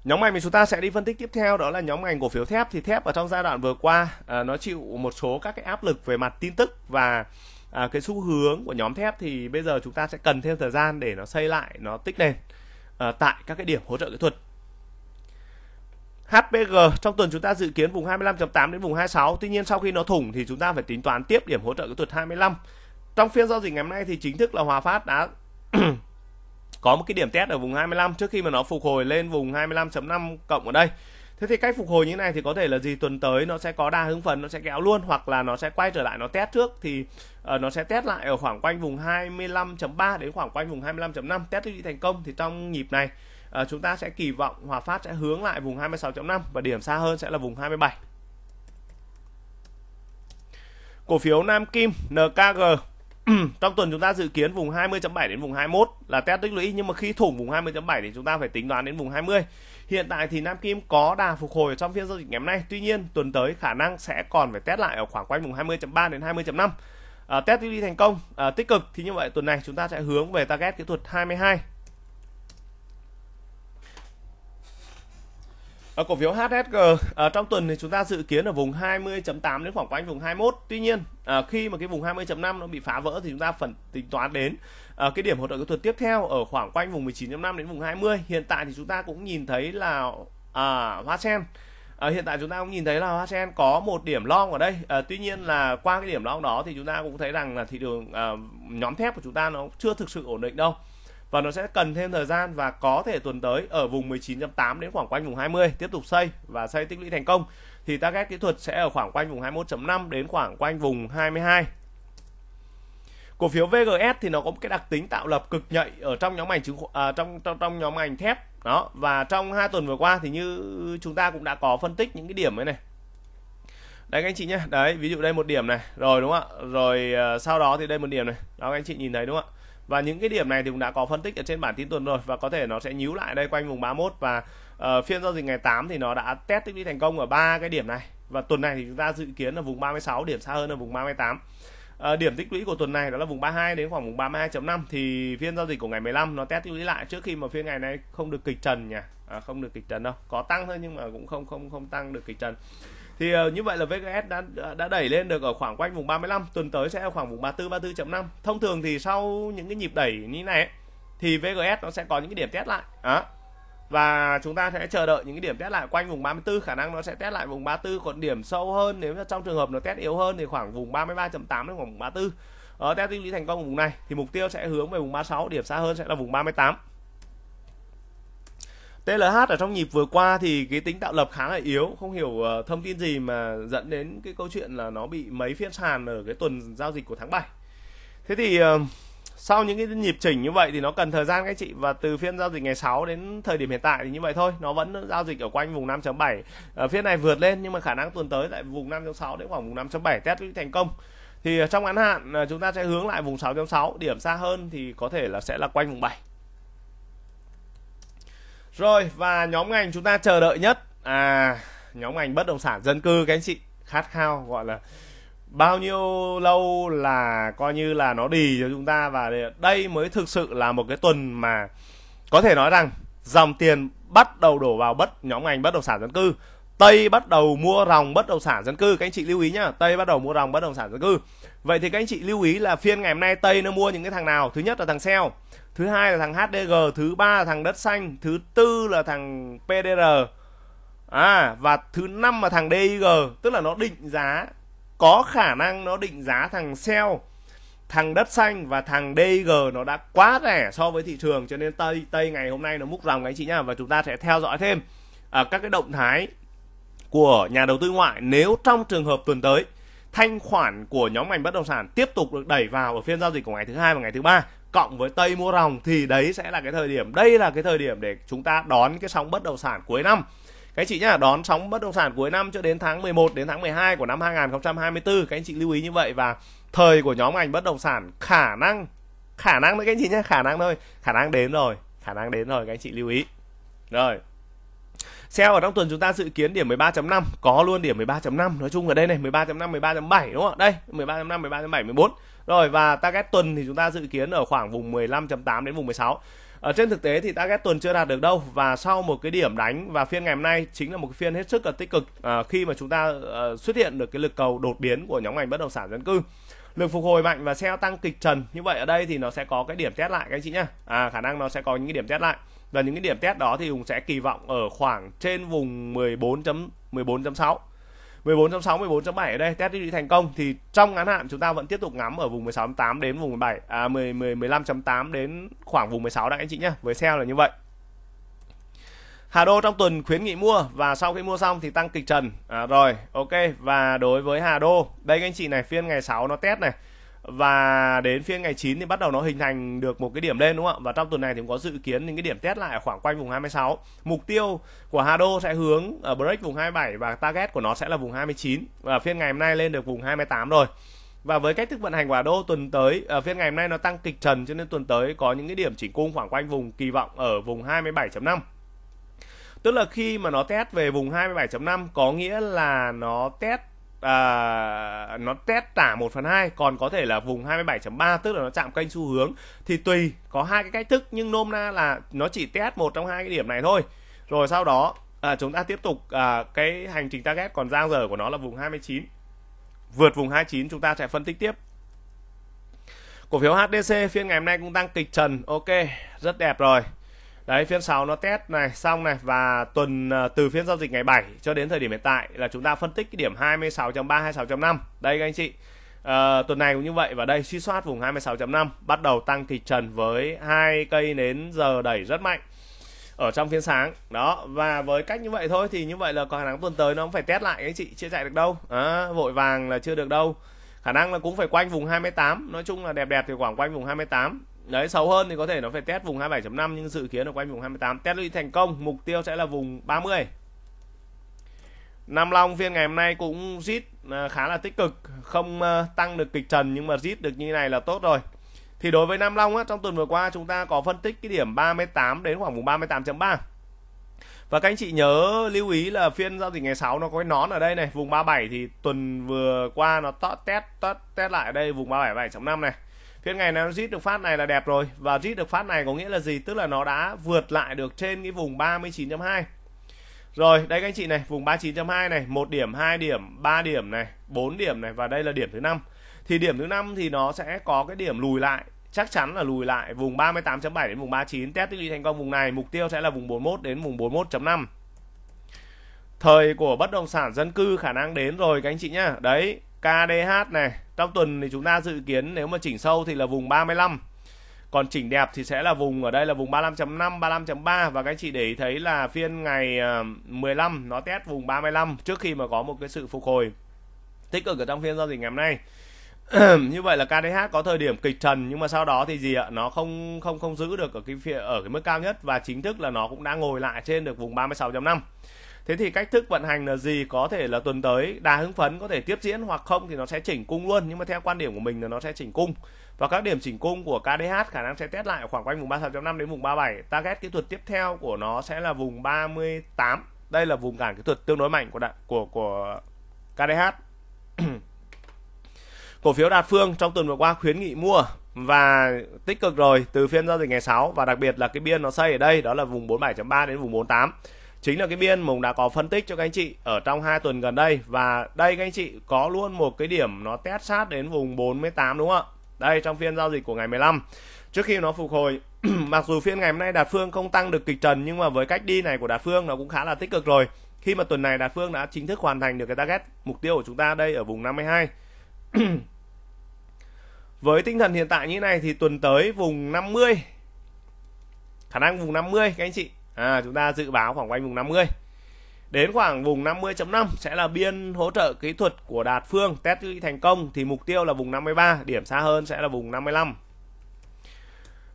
[SPEAKER 1] Nhóm ngành mình chúng ta sẽ đi phân tích tiếp theo đó là nhóm ngành cổ phiếu thép thì thép ở trong giai đoạn vừa qua ờ, nó chịu một số các cái áp lực về mặt tin tức và à, cái xu hướng của nhóm thép thì bây giờ chúng ta sẽ cần thêm thời gian để nó xây lại nó tích nền ờ, tại các cái điểm hỗ trợ kỹ thuật HPG trong tuần chúng ta dự kiến vùng 25.8 đến vùng 26. Tuy nhiên sau khi nó thủng thì chúng ta phải tính toán tiếp điểm hỗ trợ cái tuần 25. Trong phiên giao dịch ngày hôm nay thì chính thức là Hòa Phát đã có một cái điểm test ở vùng 25 trước khi mà nó phục hồi lên vùng 25.5 cộng ở đây. Thế thì cách phục hồi như này thì có thể là gì tuần tới nó sẽ có đa hướng phần nó sẽ kéo luôn hoặc là nó sẽ quay trở lại nó test trước thì uh, nó sẽ test lại ở khoảng quanh vùng 25.3 đến khoảng quanh vùng 25.5 test lưu ý thành công thì trong nhịp này à, chúng ta sẽ kỳ vọng Hòa Phát sẽ hướng lại vùng 26.5 và điểm xa hơn sẽ là vùng 27 cổ phiếu Nam Kim NKG trong tuần chúng ta dự kiến vùng 20.7 đến vùng 21 là test tích lũy nhưng mà khi thủng vùng 20.7 thì chúng ta phải tính toán đến vùng 20. Hiện tại thì Nam Kim có đà phục hồi trong phiên giao dịch ngày hôm nay. Tuy nhiên tuần tới khả năng sẽ còn phải test lại ở khoảng quanh vùng 20.3 đến 20.5. À, ờ, test tích lũy thành công à, tích cực thì như vậy tuần này chúng ta sẽ hướng về target kỹ thuật 22 Ở ờ, cổ phiếu HSG ở ờ, trong tuần thì chúng ta dự kiến ở vùng 20.8 đến khoảng quanh vùng 21. Tuy nhiên à, khi mà cái vùng 20.5 nó bị phá vỡ thì chúng ta phần tính toán đến à, cái điểm hỗ trợ kỹ thuật tiếp theo ở khoảng quanh vùng 19.5 đến vùng 20. Hiện tại thì chúng ta cũng nhìn thấy là à, Hoa Sen À, hiện tại chúng ta cũng nhìn thấy là Hoa Sen có một điểm long ở đây. À, tuy nhiên là qua cái điểm long đó thì chúng ta cũng thấy rằng là thị trường à, nhóm thép của chúng ta nó chưa thực sự ổn định đâu và nó sẽ cần thêm thời gian và có thể tuần tới ở vùng 19.8 đến khoảng quanh vùng 20 tiếp tục xây và xây tích lũy thành công thì target kỹ thuật sẽ ở khoảng quanh vùng 21.5 đến khoảng quanh vùng 22 cổ phiếu VGS thì nó có một cái đặc tính tạo lập cực nhạy ở trong nhóm ngành chứng à, trong trong trong nhóm ngành thép đó và trong hai tuần vừa qua thì như chúng ta cũng đã có phân tích những cái điểm ấy này đấy anh chị nhé đấy ví dụ đây một điểm này rồi đúng không ạ rồi uh, sau đó thì đây một điểm này đó anh chị nhìn thấy đúng không ạ và những cái điểm này thì cũng đã có phân tích ở trên bản tin tuần rồi và có thể nó sẽ nhíu lại đây quanh vùng 31 và uh, phiên giao dịch ngày 8 thì nó đã test tích lũy thành công ở ba cái điểm này và tuần này thì chúng ta dự kiến là vùng 36 điểm xa hơn là vùng 38 À, ờ, điểm tích lũy của tuần này đó là vùng 32 đến khoảng vùng 32.5 thì phiên giao dịch của ngày 15 nó test tích lũy lại trước khi mà phiên ngày này không được kịch trần nhỉ à, không được kịch trần đâu có tăng thôi nhưng mà cũng không không không tăng được kịch trần thì uh, như vậy là VGS đã đã đẩy lên được ở khoảng quanh vùng 35 tuần tới sẽ ở khoảng vùng 34 34.5 thông thường thì sau những cái nhịp đẩy như này thì VGS nó sẽ có những cái điểm test lại á và chúng ta sẽ chờ đợi những cái điểm test lại quanh vùng 34 khả năng nó sẽ test lại vùng 34 còn điểm sâu hơn nếu trong trường hợp nó test yếu hơn thì khoảng vùng 33.8 đến khoảng vùng 34 ở test tích lũy thành công vùng này thì mục tiêu sẽ hướng về vùng 36 điểm xa hơn sẽ là vùng 38 TLH ở trong nhịp vừa qua thì cái tính tạo lập khá là yếu không hiểu ờ, thông tin gì mà dẫn đến cái câu chuyện là nó bị mấy phiên sàn ở cái tuần giao dịch của tháng 7 thế thì ờ, sau những cái nhịp chỉnh như vậy thì nó cần thời gian các chị và từ phiên giao dịch ngày 6 đến thời điểm hiện tại thì như vậy thôi nó vẫn giao dịch ở quanh vùng 5.7 ở ờ, phiên này vượt lên nhưng mà khả năng tuần tới tại vùng 5.6 đến khoảng vùng 5.7 test thành công thì trong ngắn hạn chúng ta sẽ hướng lại vùng 6.6 điểm xa hơn thì có thể là sẽ là quanh vùng 7 rồi và nhóm ngành chúng ta chờ đợi nhất à nhóm ngành bất động sản dân cư các anh chị khát khao gọi là bao nhiêu lâu là coi như là nó đi cho chúng ta và đây mới thực sự là một cái tuần mà có thể nói rằng dòng tiền bắt đầu đổ vào bất nhóm ngành bất động sản dân cư Tây bắt đầu mua ròng bất động sản dân cư các anh chị lưu ý nhá Tây bắt đầu mua ròng bất động sản dân cư vậy thì các anh chị lưu ý là phiên ngày hôm nay Tây nó mua những cái thằng nào thứ nhất là thằng sale thứ hai là thằng HDG thứ ba là thằng đất xanh thứ tư là thằng PDR à và thứ năm là thằng DIG tức là nó định giá có khả năng nó định giá thằng sell thằng đất xanh và thằng DG nó đã quá rẻ so với thị trường cho nên tây tây ngày hôm nay nó múc dòng anh chị nhá và chúng ta sẽ theo dõi thêm à, các cái động thái của nhà đầu tư ngoại nếu trong trường hợp tuần tới thanh khoản của nhóm ngành bất động sản tiếp tục được đẩy vào ở phiên giao dịch của ngày thứ hai và ngày thứ ba cộng với Tây mua ròng thì đấy sẽ là cái thời điểm đây là cái thời điểm để chúng ta đón cái sóng bất động sản cuối năm các anh chị nhá, đón sóng bất động sản cuối năm cho đến tháng 11 đến tháng 12 của năm 2024 các anh chị lưu ý như vậy và thời của nhóm ngành bất động sản khả năng khả năng đấy các anh chị nhé khả năng thôi khả năng đến rồi khả năng đến rồi các anh chị lưu ý rồi Sell ở trong tuần chúng ta dự kiến điểm 13.5 Có luôn điểm 13.5 Nói chung ở đây này 13.5, 13.7 đúng không ạ Đây 13.5, 13.7, 14 rồi và target tuần thì chúng ta dự kiến ở khoảng vùng 15.8 đến vùng 16. Ở trên thực tế thì target tuần chưa đạt được đâu và sau một cái điểm đánh và phiên ngày hôm nay chính là một cái phiên hết sức là tích cực à, khi mà chúng ta à, xuất hiện được cái lực cầu đột biến của nhóm ngành bất động sản dân cư lực phục hồi mạnh và sẽ tăng kịch trần như vậy ở đây thì nó sẽ có cái điểm test lại các anh chị nhá à, khả năng nó sẽ có những cái điểm test lại và những cái điểm test đó thì cũng sẽ kỳ vọng ở khoảng trên vùng 14.14.6 14.6 14.7 ở đây test đi thành công thì trong ngắn hạn chúng ta vẫn tiếp tục ngắm ở vùng 16.8 đến vùng 17 à 10, 10 15.8 đến khoảng vùng 16 đã anh chị nhé với sell là như vậy Hà Đô trong tuần khuyến nghị mua và sau khi mua xong thì tăng kịch trần à, rồi ok và đối với Hà Đô đây anh chị này phiên ngày 6 nó test này và đến phiên ngày 9 thì bắt đầu nó hình thành được một cái điểm lên đúng không ạ và trong tuần này thì cũng có dự kiến những cái điểm test lại ở khoảng quanh vùng 26 mục tiêu của Hà Đô sẽ hướng ở ờ, break vùng 27 và target của nó sẽ là vùng 29 và phiên ngày hôm nay lên được vùng 28 rồi và với cách thức vận hành của Hà Đô tuần tới ở ờ, phiên ngày hôm nay nó tăng kịch trần cho nên tuần tới có những cái điểm chỉnh cung khoảng quanh vùng kỳ vọng ở vùng 27.5 tức là khi mà nó test về vùng 27.5 có nghĩa là nó test à, nó test tả 1 phần 2 còn có thể là vùng 27.3 tức là nó chạm kênh xu hướng thì tùy có hai cái cách thức nhưng nôm na là nó chỉ test một trong hai cái điểm này thôi rồi sau đó à, chúng ta tiếp tục à, cái hành trình target còn giang dở của nó là vùng 29 vượt vùng 29 chúng ta sẽ phân tích tiếp cổ phiếu HDC phiên ngày hôm nay cũng tăng kịch trần ok rất đẹp rồi đấy phiên 6 nó test này xong này và tuần ờ, từ phiên giao dịch ngày 7 cho đến thời điểm hiện tại là chúng ta phân tích cái điểm 26.3 26.5 đây các anh chị à, tuần này cũng như vậy và đây suy soát vùng 26.5 bắt đầu tăng thị trần với hai cây nến giờ đẩy rất mạnh ở trong phiên sáng đó và với cách như vậy thôi thì như vậy là có khả năng tuần tới nó cũng phải test lại anh chị chưa chạy được đâu à, vội vàng là chưa được đâu khả năng là cũng phải quanh vùng 28 nói chung là đẹp đẹp thì khoảng quanh vùng 28 đấy xấu hơn thì có thể nó phải test vùng 27.5 nhưng dự kiến nó quanh vùng 28 test lũy thành công mục tiêu sẽ là vùng 30 Nam Long phiên ngày hôm nay cũng rít à, khá là tích cực không à, tăng được kịch trần nhưng mà rít được như này là tốt rồi thì đối với Nam Long á, trong tuần vừa qua chúng ta có phân tích cái điểm 38 đến khoảng vùng 38.3 và các anh chị nhớ lưu ý là phiên giao dịch ngày 6 nó có cái nón ở đây này vùng 37 thì tuần vừa qua nó test test test lại ở đây vùng 37.5 này thế ngày nào nó rít được phát này là đẹp rồi và rít được phát này có nghĩa là gì tức là nó đã vượt lại được trên cái vùng 39.2 rồi đây các anh chị này vùng 39.2 này một điểm 2 điểm 3 điểm này 4 điểm này và đây là điểm thứ năm thì điểm thứ năm thì nó sẽ có cái điểm lùi lại chắc chắn là lùi lại vùng 38.7 đến vùng 39 test tích lũy thành công vùng này mục tiêu sẽ là vùng 41 đến vùng 41.5 thời của bất động sản dân cư khả năng đến rồi các anh chị nhá đấy KDH này trong tuần thì chúng ta dự kiến nếu mà chỉnh sâu thì là vùng 35 còn chỉnh đẹp thì sẽ là vùng ở đây là vùng 35.5 35.3 và các anh chị để ý thấy là phiên ngày 15 ờ, nó test vùng 35 trước khi mà có một cái sự phục hồi tích cực ở trong phiên giao dịch ngày hôm nay như vậy là KDH có thời điểm kịch trần nhưng mà sau đó thì gì ạ nó không không không giữ được ở cái phía ở cái mức cao nhất và chính thức là nó cũng đã ngồi lại trên được vùng 36.5 thế thì cách thức vận hành là gì có thể là tuần tới đà hứng phấn có thể tiếp diễn hoặc không thì nó sẽ chỉnh cung luôn nhưng mà theo quan điểm của mình là nó sẽ chỉnh cung và các điểm chỉnh cung của KDH khả năng sẽ test lại ở khoảng quanh vùng 36.5 đến vùng 37 target kỹ thuật tiếp theo của nó sẽ là vùng 38 đây là vùng cản kỹ thuật tương đối mạnh của đạn của của KDH cổ phiếu Đạt Phương trong tuần vừa qua khuyến nghị mua và tích cực rồi từ phiên giao dịch ngày 6 và đặc biệt là cái biên nó xây ở đây đó là vùng 47.3 đến vùng 48 chính là cái biên mùng đã có phân tích cho các anh chị ở trong hai tuần gần đây và đây các anh chị có luôn một cái điểm nó test sát đến vùng 48 đúng không ạ đây trong phiên giao dịch của ngày 15 trước khi nó phục hồi mặc dù phiên ngày hôm nay đạt phương không tăng được kịch trần nhưng mà với cách đi này của đạt phương nó cũng khá là tích cực rồi khi mà tuần này đạt phương đã chính thức hoàn thành được cái target mục tiêu của chúng ta đây ở vùng 52 với tinh thần hiện tại như này thì tuần tới vùng 50 khả năng vùng 50 các anh chị à, chúng ta dự báo khoảng quanh vùng 50 đến khoảng vùng 50.5 sẽ là biên hỗ trợ kỹ thuật của Đạt Phương test kỹ thành công thì mục tiêu là vùng 53 điểm xa hơn sẽ là vùng 55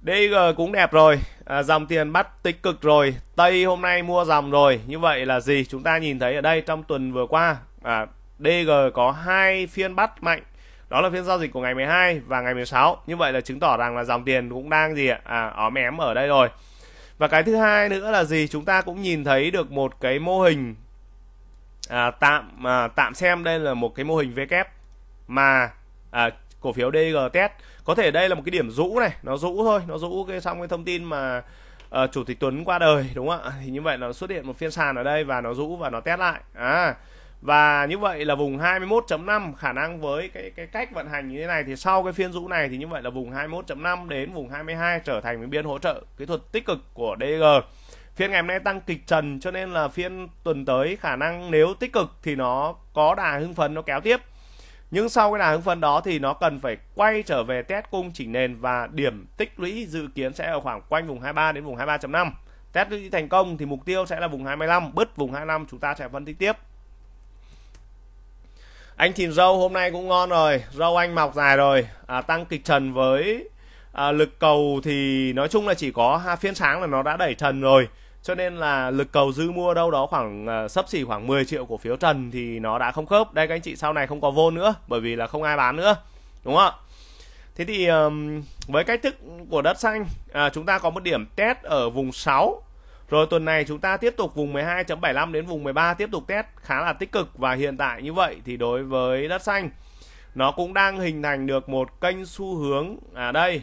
[SPEAKER 1] DG cũng đẹp rồi à, dòng tiền bắt tích cực rồi Tây hôm nay mua dòng rồi như vậy là gì chúng ta nhìn thấy ở đây trong tuần vừa qua à, DG có hai phiên bắt mạnh đó là phiên giao dịch của ngày 12 và ngày 16 như vậy là chứng tỏ rằng là dòng tiền cũng đang gì ạ à, ó mém ở đây rồi và cái thứ hai nữa là gì chúng ta cũng nhìn thấy được một cái mô hình à, tạm à, tạm xem đây là một cái mô hình V kép e mà à, cổ phiếu DG test có thể đây là một cái điểm rũ này nó rũ thôi nó rũ cái xong cái thông tin mà uh, chủ tịch Tuấn qua đời đúng không ạ thì như vậy nó xuất hiện một phiên sàn ở đây và nó rũ và nó test lại à và như vậy là vùng 21.5 khả năng với cái cái cách vận hành như thế này thì sau cái phiên rũ này thì như vậy là vùng 21.5 đến vùng 22 trở thành cái biên hỗ trợ kỹ thuật tích cực của DG. Phiên ngày hôm nay tăng kịch trần cho nên là phiên tuần tới khả năng nếu tích cực thì nó có đà hưng phấn nó kéo tiếp. Nhưng sau cái đà hưng phấn đó thì nó cần phải quay trở về test cung chỉnh nền và điểm tích lũy dự kiến sẽ ở khoảng quanh vùng 23 đến vùng 23.5. Test lũy thành công thì mục tiêu sẽ là vùng 25, bứt vùng 25 chúng ta sẽ phân tích tiếp anh thìn râu hôm nay cũng ngon rồi râu anh mọc dài rồi à, tăng kịch trần với à, lực cầu thì nói chung là chỉ có hai phiên sáng là nó đã đẩy trần rồi cho nên là lực cầu dư mua đâu đó khoảng à, sấp xỉ khoảng 10 triệu cổ phiếu trần thì nó đã không khớp đây các anh chị sau này không có vô nữa bởi vì là không ai bán nữa đúng không ạ thế thì um, với cách thức của đất xanh à, chúng ta có một điểm test ở vùng 6 rồi tuần này chúng ta tiếp tục vùng 12.75 đến vùng 13 tiếp tục test khá là tích cực và hiện tại như vậy thì đối với đất xanh nó cũng đang hình thành được một kênh xu hướng à đây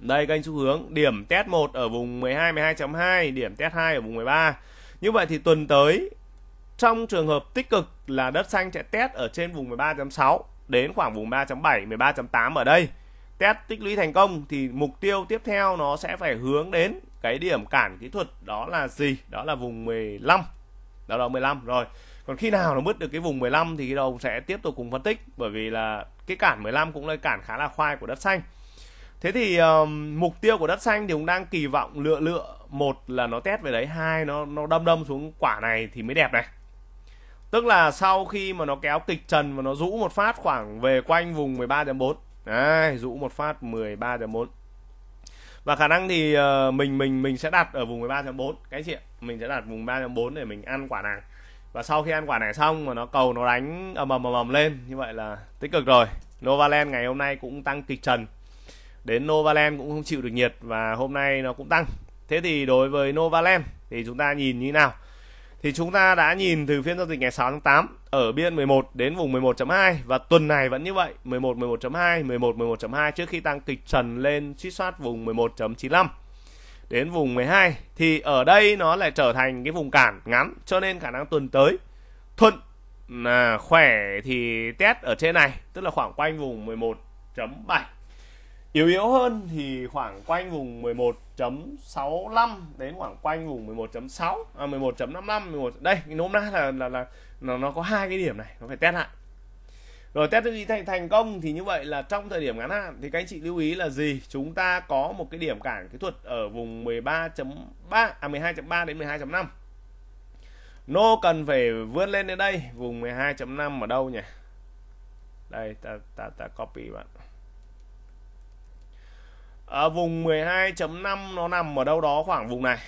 [SPEAKER 1] đây kênh xu hướng điểm test 1 ở vùng 12 12.2 điểm test 2 ở vùng 13 như vậy thì tuần tới trong trường hợp tích cực là đất xanh sẽ test ở trên vùng 13.6 đến khoảng vùng 13 7 13.8 ở đây test tích lũy thành công thì mục tiêu tiếp theo nó sẽ phải hướng đến cái điểm cản kỹ thuật đó là gì đó là vùng 15 đó là 15 rồi còn khi nào nó bứt được cái vùng 15 thì đầu sẽ tiếp tục cùng phân tích bởi vì là cái cản 15 cũng là cản khá là khoai của đất xanh thế thì um, mục tiêu của đất xanh thì cũng đang kỳ vọng lựa lựa một là nó test về đấy hai nó nó đâm đâm xuống quả này thì mới đẹp này tức là sau khi mà nó kéo kịch trần và nó rũ một phát khoảng về quanh vùng 13.4 đấy rũ một phát 13.4 và khả năng thì uh, mình mình mình sẽ đặt ở vùng 13.4 cái chị ạ mình sẽ đặt vùng 3.4 để mình ăn quả này và sau khi ăn quả này xong mà nó cầu nó đánh ầm ầm ầm ầm lên như vậy là tích cực rồi Novaland ngày hôm nay cũng tăng kịch trần đến Novaland cũng không chịu được nhiệt và hôm nay nó cũng tăng thế thì đối với Novaland thì chúng ta nhìn như nào thì chúng ta đã nhìn từ phiên giao dịch ngày 6 tháng 8 ở biên 11 đến vùng 11.2 và tuần này vẫn như vậy 11 11.2 11 11.2 trước khi tăng kịch trần lên suy soát vùng 11.95 đến vùng 12 thì ở đây nó lại trở thành cái vùng cản ngắn cho nên khả năng tuần tới thuận là khỏe thì test ở trên này tức là khoảng quanh vùng 11.7 yếu yếu hơn thì khoảng quanh vùng 11.65 đến khoảng quanh vùng 11.6 à, 11.55 11 đây nôm na là là là nó nó có hai cái điểm này nó phải test lại rồi test gì thành thành công thì như vậy là trong thời điểm ngắn hạn thì các anh chị lưu ý là gì chúng ta có một cái điểm cản kỹ thuật ở vùng 13.3 à 12.3 đến 12.5 nô cần phải vươn lên đến đây vùng 12.5 ở đâu nhỉ đây ta ta ta copy bạn ở à, vùng 12.5 nó nằm ở đâu đó khoảng vùng này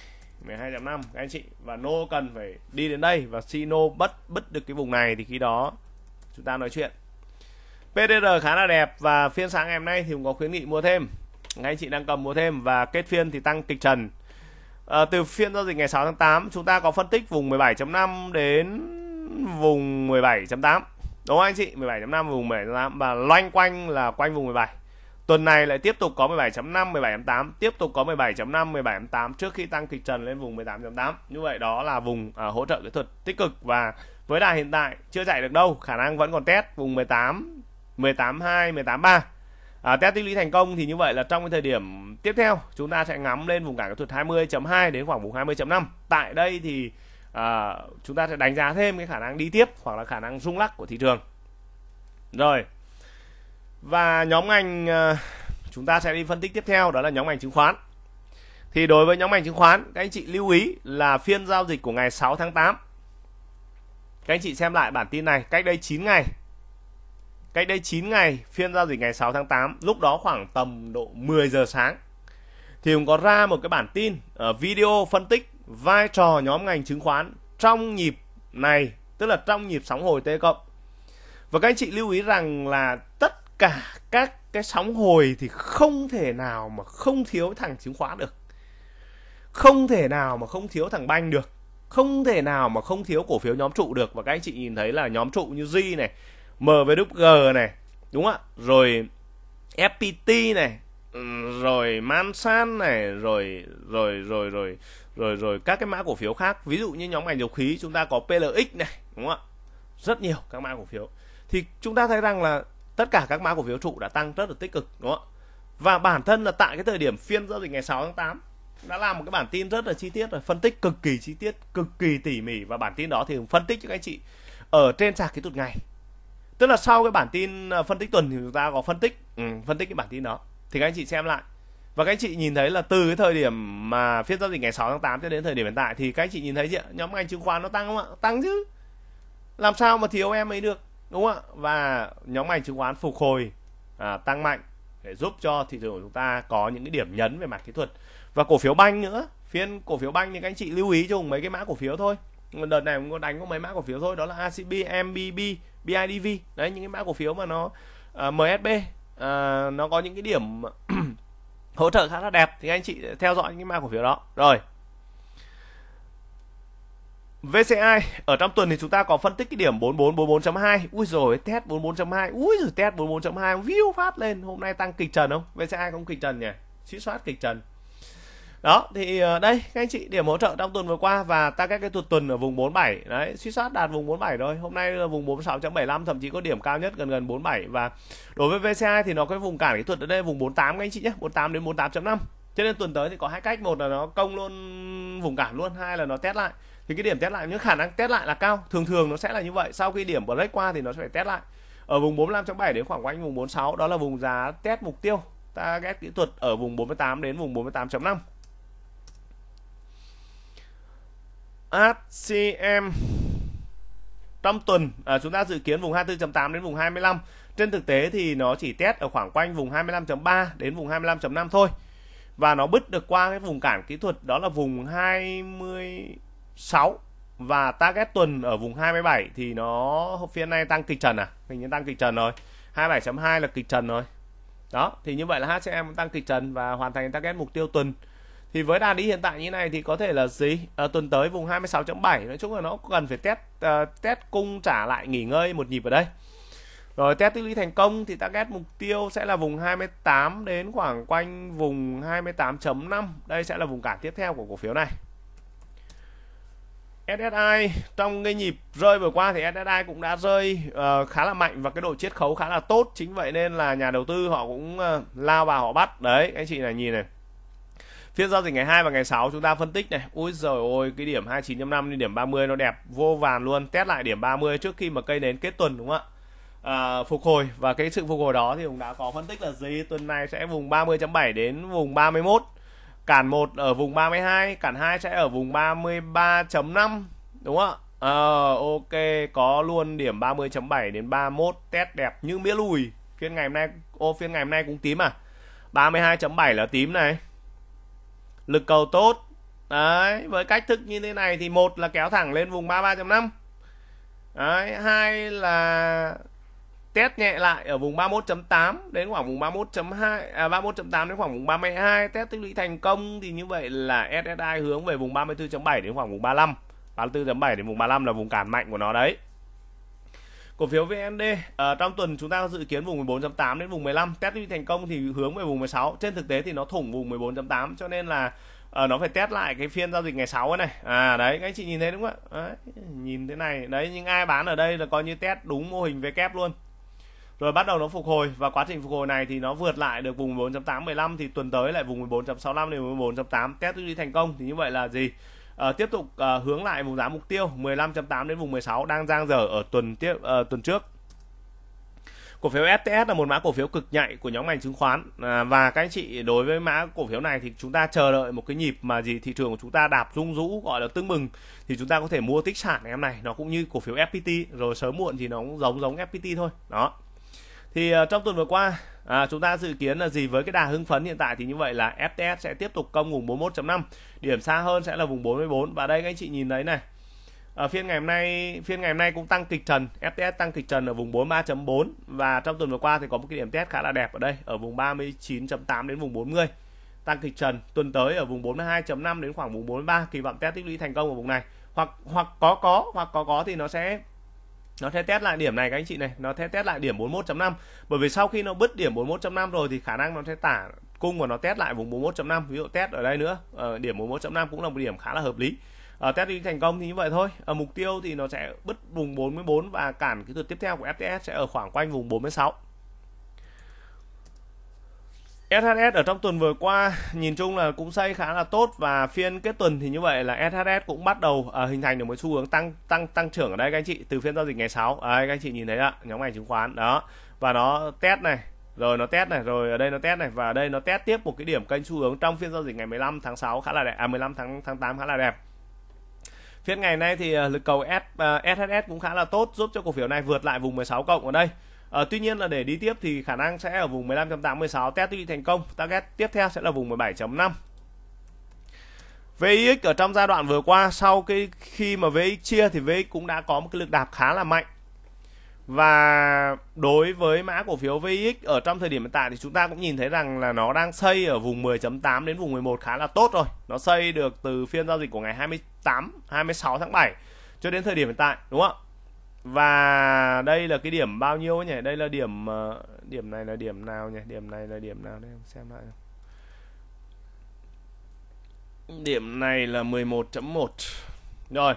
[SPEAKER 1] 12.5 các anh chị và nô cần phải đi đến đây và si nô bất bứt được cái vùng này thì khi đó chúng ta nói chuyện PDR khá là đẹp và phiên sáng ngày hôm nay thì cũng có khuyến nghị mua thêm các anh chị đang cầm mua thêm và kết phiên thì tăng kịch trần à, từ phiên giao dịch ngày 6 tháng 8 chúng ta có phân tích vùng 17.5 đến vùng 17.8 đúng không anh chị 17.5 vùng 17.8 và loanh quanh là quanh vùng 17 Tuần này lại tiếp tục có 17.5, 17.8, tiếp tục có 17.5, 17.8 trước khi tăng kịch trần lên vùng 18.8. Như vậy đó là vùng à, hỗ trợ kỹ thuật tích cực và với đà hiện tại chưa chạy được đâu, khả năng vẫn còn test vùng 18, 18.2, 18.3. À, test tích lũy thành công thì như vậy là trong cái thời điểm tiếp theo chúng ta sẽ ngắm lên vùng cả kỹ thuật 20.2 đến khoảng vùng 20.5. Tại đây thì à, chúng ta sẽ đánh giá thêm cái khả năng đi tiếp hoặc là khả năng rung lắc của thị trường. Rồi, và nhóm ngành ờ, chúng ta sẽ đi phân tích tiếp theo đó là nhóm ngành chứng khoán thì đối với nhóm ngành chứng khoán các anh chị lưu ý là phiên giao dịch của ngày 6 tháng 8 các anh chị xem lại bản tin này cách đây 9 ngày cách đây 9 ngày phiên giao dịch ngày 6 tháng 8 lúc đó khoảng tầm độ 10 giờ sáng thì cũng có ra một cái bản tin ở ờ, video phân tích vai trò nhóm ngành chứng khoán trong nhịp này tức là trong nhịp sóng hồi T cộng và các anh chị lưu ý rằng là tất cả các cái sóng hồi thì không thể nào mà không thiếu thằng chứng khoán được không thể nào mà không thiếu thằng banh được không thể nào mà không thiếu cổ phiếu nhóm trụ được và các anh chị nhìn thấy là nhóm trụ như Z này MVWG này đúng không ạ rồi FPT này rồi Mansan này rồi rồi rồi rồi rồi rồi các cái mã cổ phiếu khác ví dụ như nhóm ngành dầu khí chúng ta có PLX này đúng không ạ rất nhiều các mã cổ phiếu thì chúng ta thấy rằng là tất cả các mã cổ phiếu trụ đã tăng rất là tích cực đúng không ạ và bản thân là tại cái thời điểm phiên giao dịch ngày 6 tháng 8 đã làm một cái bản tin rất là chi tiết rồi phân tích cực kỳ chi tiết cực kỳ tỉ mỉ và bản tin đó thì phân tích cho các anh chị ở trên sạc kỹ thuật ngày tức là sau cái bản tin à, phân tích tuần thì chúng ta có phân tích ừ, phân tích cái bản tin đó thì các anh chị xem lại và các anh chị nhìn thấy là từ cái thời điểm mà phiên giao dịch ngày 6 tháng 8 cho đến thời điểm hiện tại thì các anh chị nhìn thấy gì Nhóm ngành chứng khoán nó tăng không ạ? Tăng chứ. Làm sao mà thiếu em ấy được? đúng không ạ và nhóm ngành chứng khoán phục hồi à, tăng mạnh để giúp cho thị trường của chúng ta có những cái điểm nhấn về mặt kỹ thuật và cổ phiếu banh nữa phiên cổ phiếu banh thì các anh chị lưu ý cho mấy cái mã cổ phiếu thôi đợt này cũng có đánh có mấy mã cổ phiếu thôi đó là ACB, MBB, BIDV đấy những cái mã cổ phiếu mà nó uh, à, MSB uh, à, nó có những cái điểm hỗ trợ khá là đẹp thì anh chị theo dõi những cái mã cổ phiếu đó rồi VCI ở trong tuần thì chúng ta có phân tích cái điểm 4444.2. Ui rồi test 44.2. Ui rồi test 44.2 view phát lên. Hôm nay tăng kịch trần không? VCI không kịch trần nhỉ? suy soát kịch trần. Đó thì ờ, đây các anh chị điểm hỗ trợ trong tuần vừa qua và ta các cái tuần tuần ở vùng 47 đấy, suy soát đạt vùng 47 rồi. Hôm nay là vùng 46.75 thậm chí có điểm cao nhất gần gần 47 và đối với VCI thì nó cái vùng cản kỹ thuật ở đây vùng 48 các anh chị nhé, 48 đến 48.5. Cho nên tuần tới thì có hai cách, một là nó công luôn vùng cản luôn, hai là nó test lại thì cái điểm test lại những khả năng test lại là cao thường thường nó sẽ là như vậy sau khi điểm break qua thì nó sẽ phải test lại ở vùng 45.7 đến khoảng quanh vùng 46 đó là vùng giá test mục tiêu ta target kỹ thuật ở vùng 48 đến vùng 48.5 acm trong tuần à, chúng ta dự kiến vùng 24.8 đến vùng 25 trên thực tế thì nó chỉ test ở khoảng quanh vùng 25.3 đến vùng 25.5 thôi và nó bứt được qua cái vùng cản kỹ thuật đó là vùng 20 6 và target tuần ở vùng 27 thì nó phía nay tăng kịch trần à mình như tăng kịch trần rồi 27.2 là kịch trần rồi đó thì như vậy là HCM tăng kịch trần và hoàn thành target mục tiêu tuần thì với đà đi hiện tại như này thì có thể là gì à, tuần tới vùng 26.7 nói chung là nó cần phải test uh, test cung trả lại nghỉ ngơi một nhịp ở đây rồi test tích lũy thành công thì target mục tiêu sẽ là vùng 28 đến khoảng quanh vùng 28.5 đây sẽ là vùng cản tiếp theo của cổ phiếu này SSI trong cái nhịp rơi vừa qua thì SSI cũng đã rơi uh, khá là mạnh và cái độ chiết khấu khá là tốt chính vậy nên là nhà đầu tư họ cũng uh, lao vào họ bắt đấy anh chị này nhìn này phiên giao dịch ngày 2 và ngày 6 chúng ta phân tích này ui rồi ôi cái điểm 29.5 đi điểm 30 nó đẹp vô vàn luôn test lại điểm 30 trước khi mà cây nến kết tuần đúng không ạ À, phục hồi và cái sự phục hồi đó thì cũng đã có phân tích là gì tuần này sẽ vùng 30.7 đến vùng 31 cản 1 ở vùng 32 cản 2 sẽ ở vùng 33.5 đúng không ạ à, ok có luôn điểm 30.7 đến 31 test đẹp như mía lùi phiên ngày hôm nay ô phiên ngày hôm nay cũng tím à 32.7 là tím này lực cầu tốt đấy với cách thức như thế này thì một là kéo thẳng lên vùng 33.5 đấy hai là test nhẹ lại ở vùng 31.8 đến khoảng vùng 31.2 à, 31.8 đến khoảng vùng 32 test tích lũy thành công thì như vậy là SSI hướng về vùng 34.7 đến khoảng vùng 35 34.7 đến vùng 35 là vùng cản mạnh của nó đấy cổ phiếu VND à, ờ, trong tuần chúng ta dự kiến vùng 14.8 đến vùng 15 test đi thành công thì hướng về vùng 16 trên thực tế thì nó thủng vùng 14.8 cho nên là à, nó phải test lại cái phiên giao dịch ngày 6 này à đấy các anh chị nhìn thấy đúng không ạ nhìn thế này đấy nhưng ai bán ở đây là coi như test đúng mô hình về kép luôn rồi bắt đầu nó phục hồi và quá trình phục hồi này thì nó vượt lại được vùng 14.815 thì tuần tới lại vùng 14.65 đến 14.8 test đi thành công thì như vậy là gì à, tiếp tục à, hướng lại vùng giá mục tiêu 15.8 đến vùng 16 đang giang dở ở tuần tiếp à, tuần trước cổ phiếu STS là một mã cổ phiếu cực nhạy của nhóm ngành chứng khoán à, và các anh chị đối với mã cổ phiếu này thì chúng ta chờ đợi một cái nhịp mà gì thị trường của chúng ta đạp rung rũ gọi là tưng mừng thì chúng ta có thể mua tích sản em này nó cũng như cổ phiếu FPT rồi sớm muộn thì nó cũng giống giống FPT thôi đó thì uh, trong tuần vừa qua À, chúng ta dự kiến là gì với cái đà hưng phấn hiện tại thì như vậy là FTS sẽ tiếp tục công vùng 41.5 điểm xa hơn sẽ là vùng 44 và đây các anh chị nhìn thấy này ở ờ, phiên ngày hôm nay phiên ngày hôm nay cũng tăng kịch trần FTS tăng kịch trần ở vùng 43.4 và trong tuần vừa qua thì có một cái điểm test khá là đẹp ở đây ở vùng 39.8 đến vùng 40 tăng kịch trần tuần tới ở vùng 42.5 đến khoảng vùng 43 kỳ vọng test tích lũy thành công ở vùng này hoặc hoặc có có hoặc có có thì nó sẽ nó sẽ test lại điểm này các anh chị này nó sẽ test lại điểm 41.5 bởi vì sau khi nó bứt điểm 41.5 rồi thì khả năng nó sẽ tả cung và nó test lại vùng 41.5 ví dụ test ở đây nữa à, điểm 41.5 cũng là một điểm khá là hợp lý à, test đi thành công thì như vậy thôi ở ờ, mục tiêu thì nó sẽ bứt vùng 44 và cản kỹ thuật tiếp theo của FTS sẽ ở khoảng quanh vùng 46 SHS ở trong tuần vừa qua nhìn chung là cũng xây khá là tốt và phiên kết tuần thì như vậy là SHS cũng bắt đầu uh, hình thành được một xu hướng tăng tăng tăng trưởng ở đây các anh chị từ phiên giao dịch ngày 6 đấy, các anh chị nhìn thấy ạ nhóm ngành chứng khoán đó và nó test này rồi nó test này rồi ở đây nó test này và ở đây nó test tiếp một cái điểm kênh xu hướng trong phiên giao dịch ngày 15 tháng 6 khá là đẹp à 15 tháng tháng 8 khá là đẹp phiên ngày nay thì à, lực cầu S, uh, à, SHS cũng khá là tốt giúp cho cổ phiếu này vượt lại vùng 16 cộng ở đây À, tuy nhiên là để đi tiếp thì khả năng sẽ ở vùng 15.86 test đi thành công target tiếp theo sẽ là vùng 17.5 VIX ở trong giai đoạn vừa qua sau cái khi mà VIX chia thì VIX cũng đã có một cái lực đạp khá là mạnh và đối với mã cổ phiếu VIX ở trong thời điểm hiện tại thì chúng ta cũng nhìn thấy rằng là nó đang xây ở vùng 10.8 đến vùng 11 khá là tốt rồi. Nó xây được từ phiên giao dịch của ngày 28 26 tháng 7 cho đến thời điểm hiện tại đúng không ạ? và đây là cái điểm bao nhiêu nhỉ đây là điểm ờ, điểm này là điểm nào nhỉ điểm này là điểm nào đây xem lại điểm này là 11.1 rồi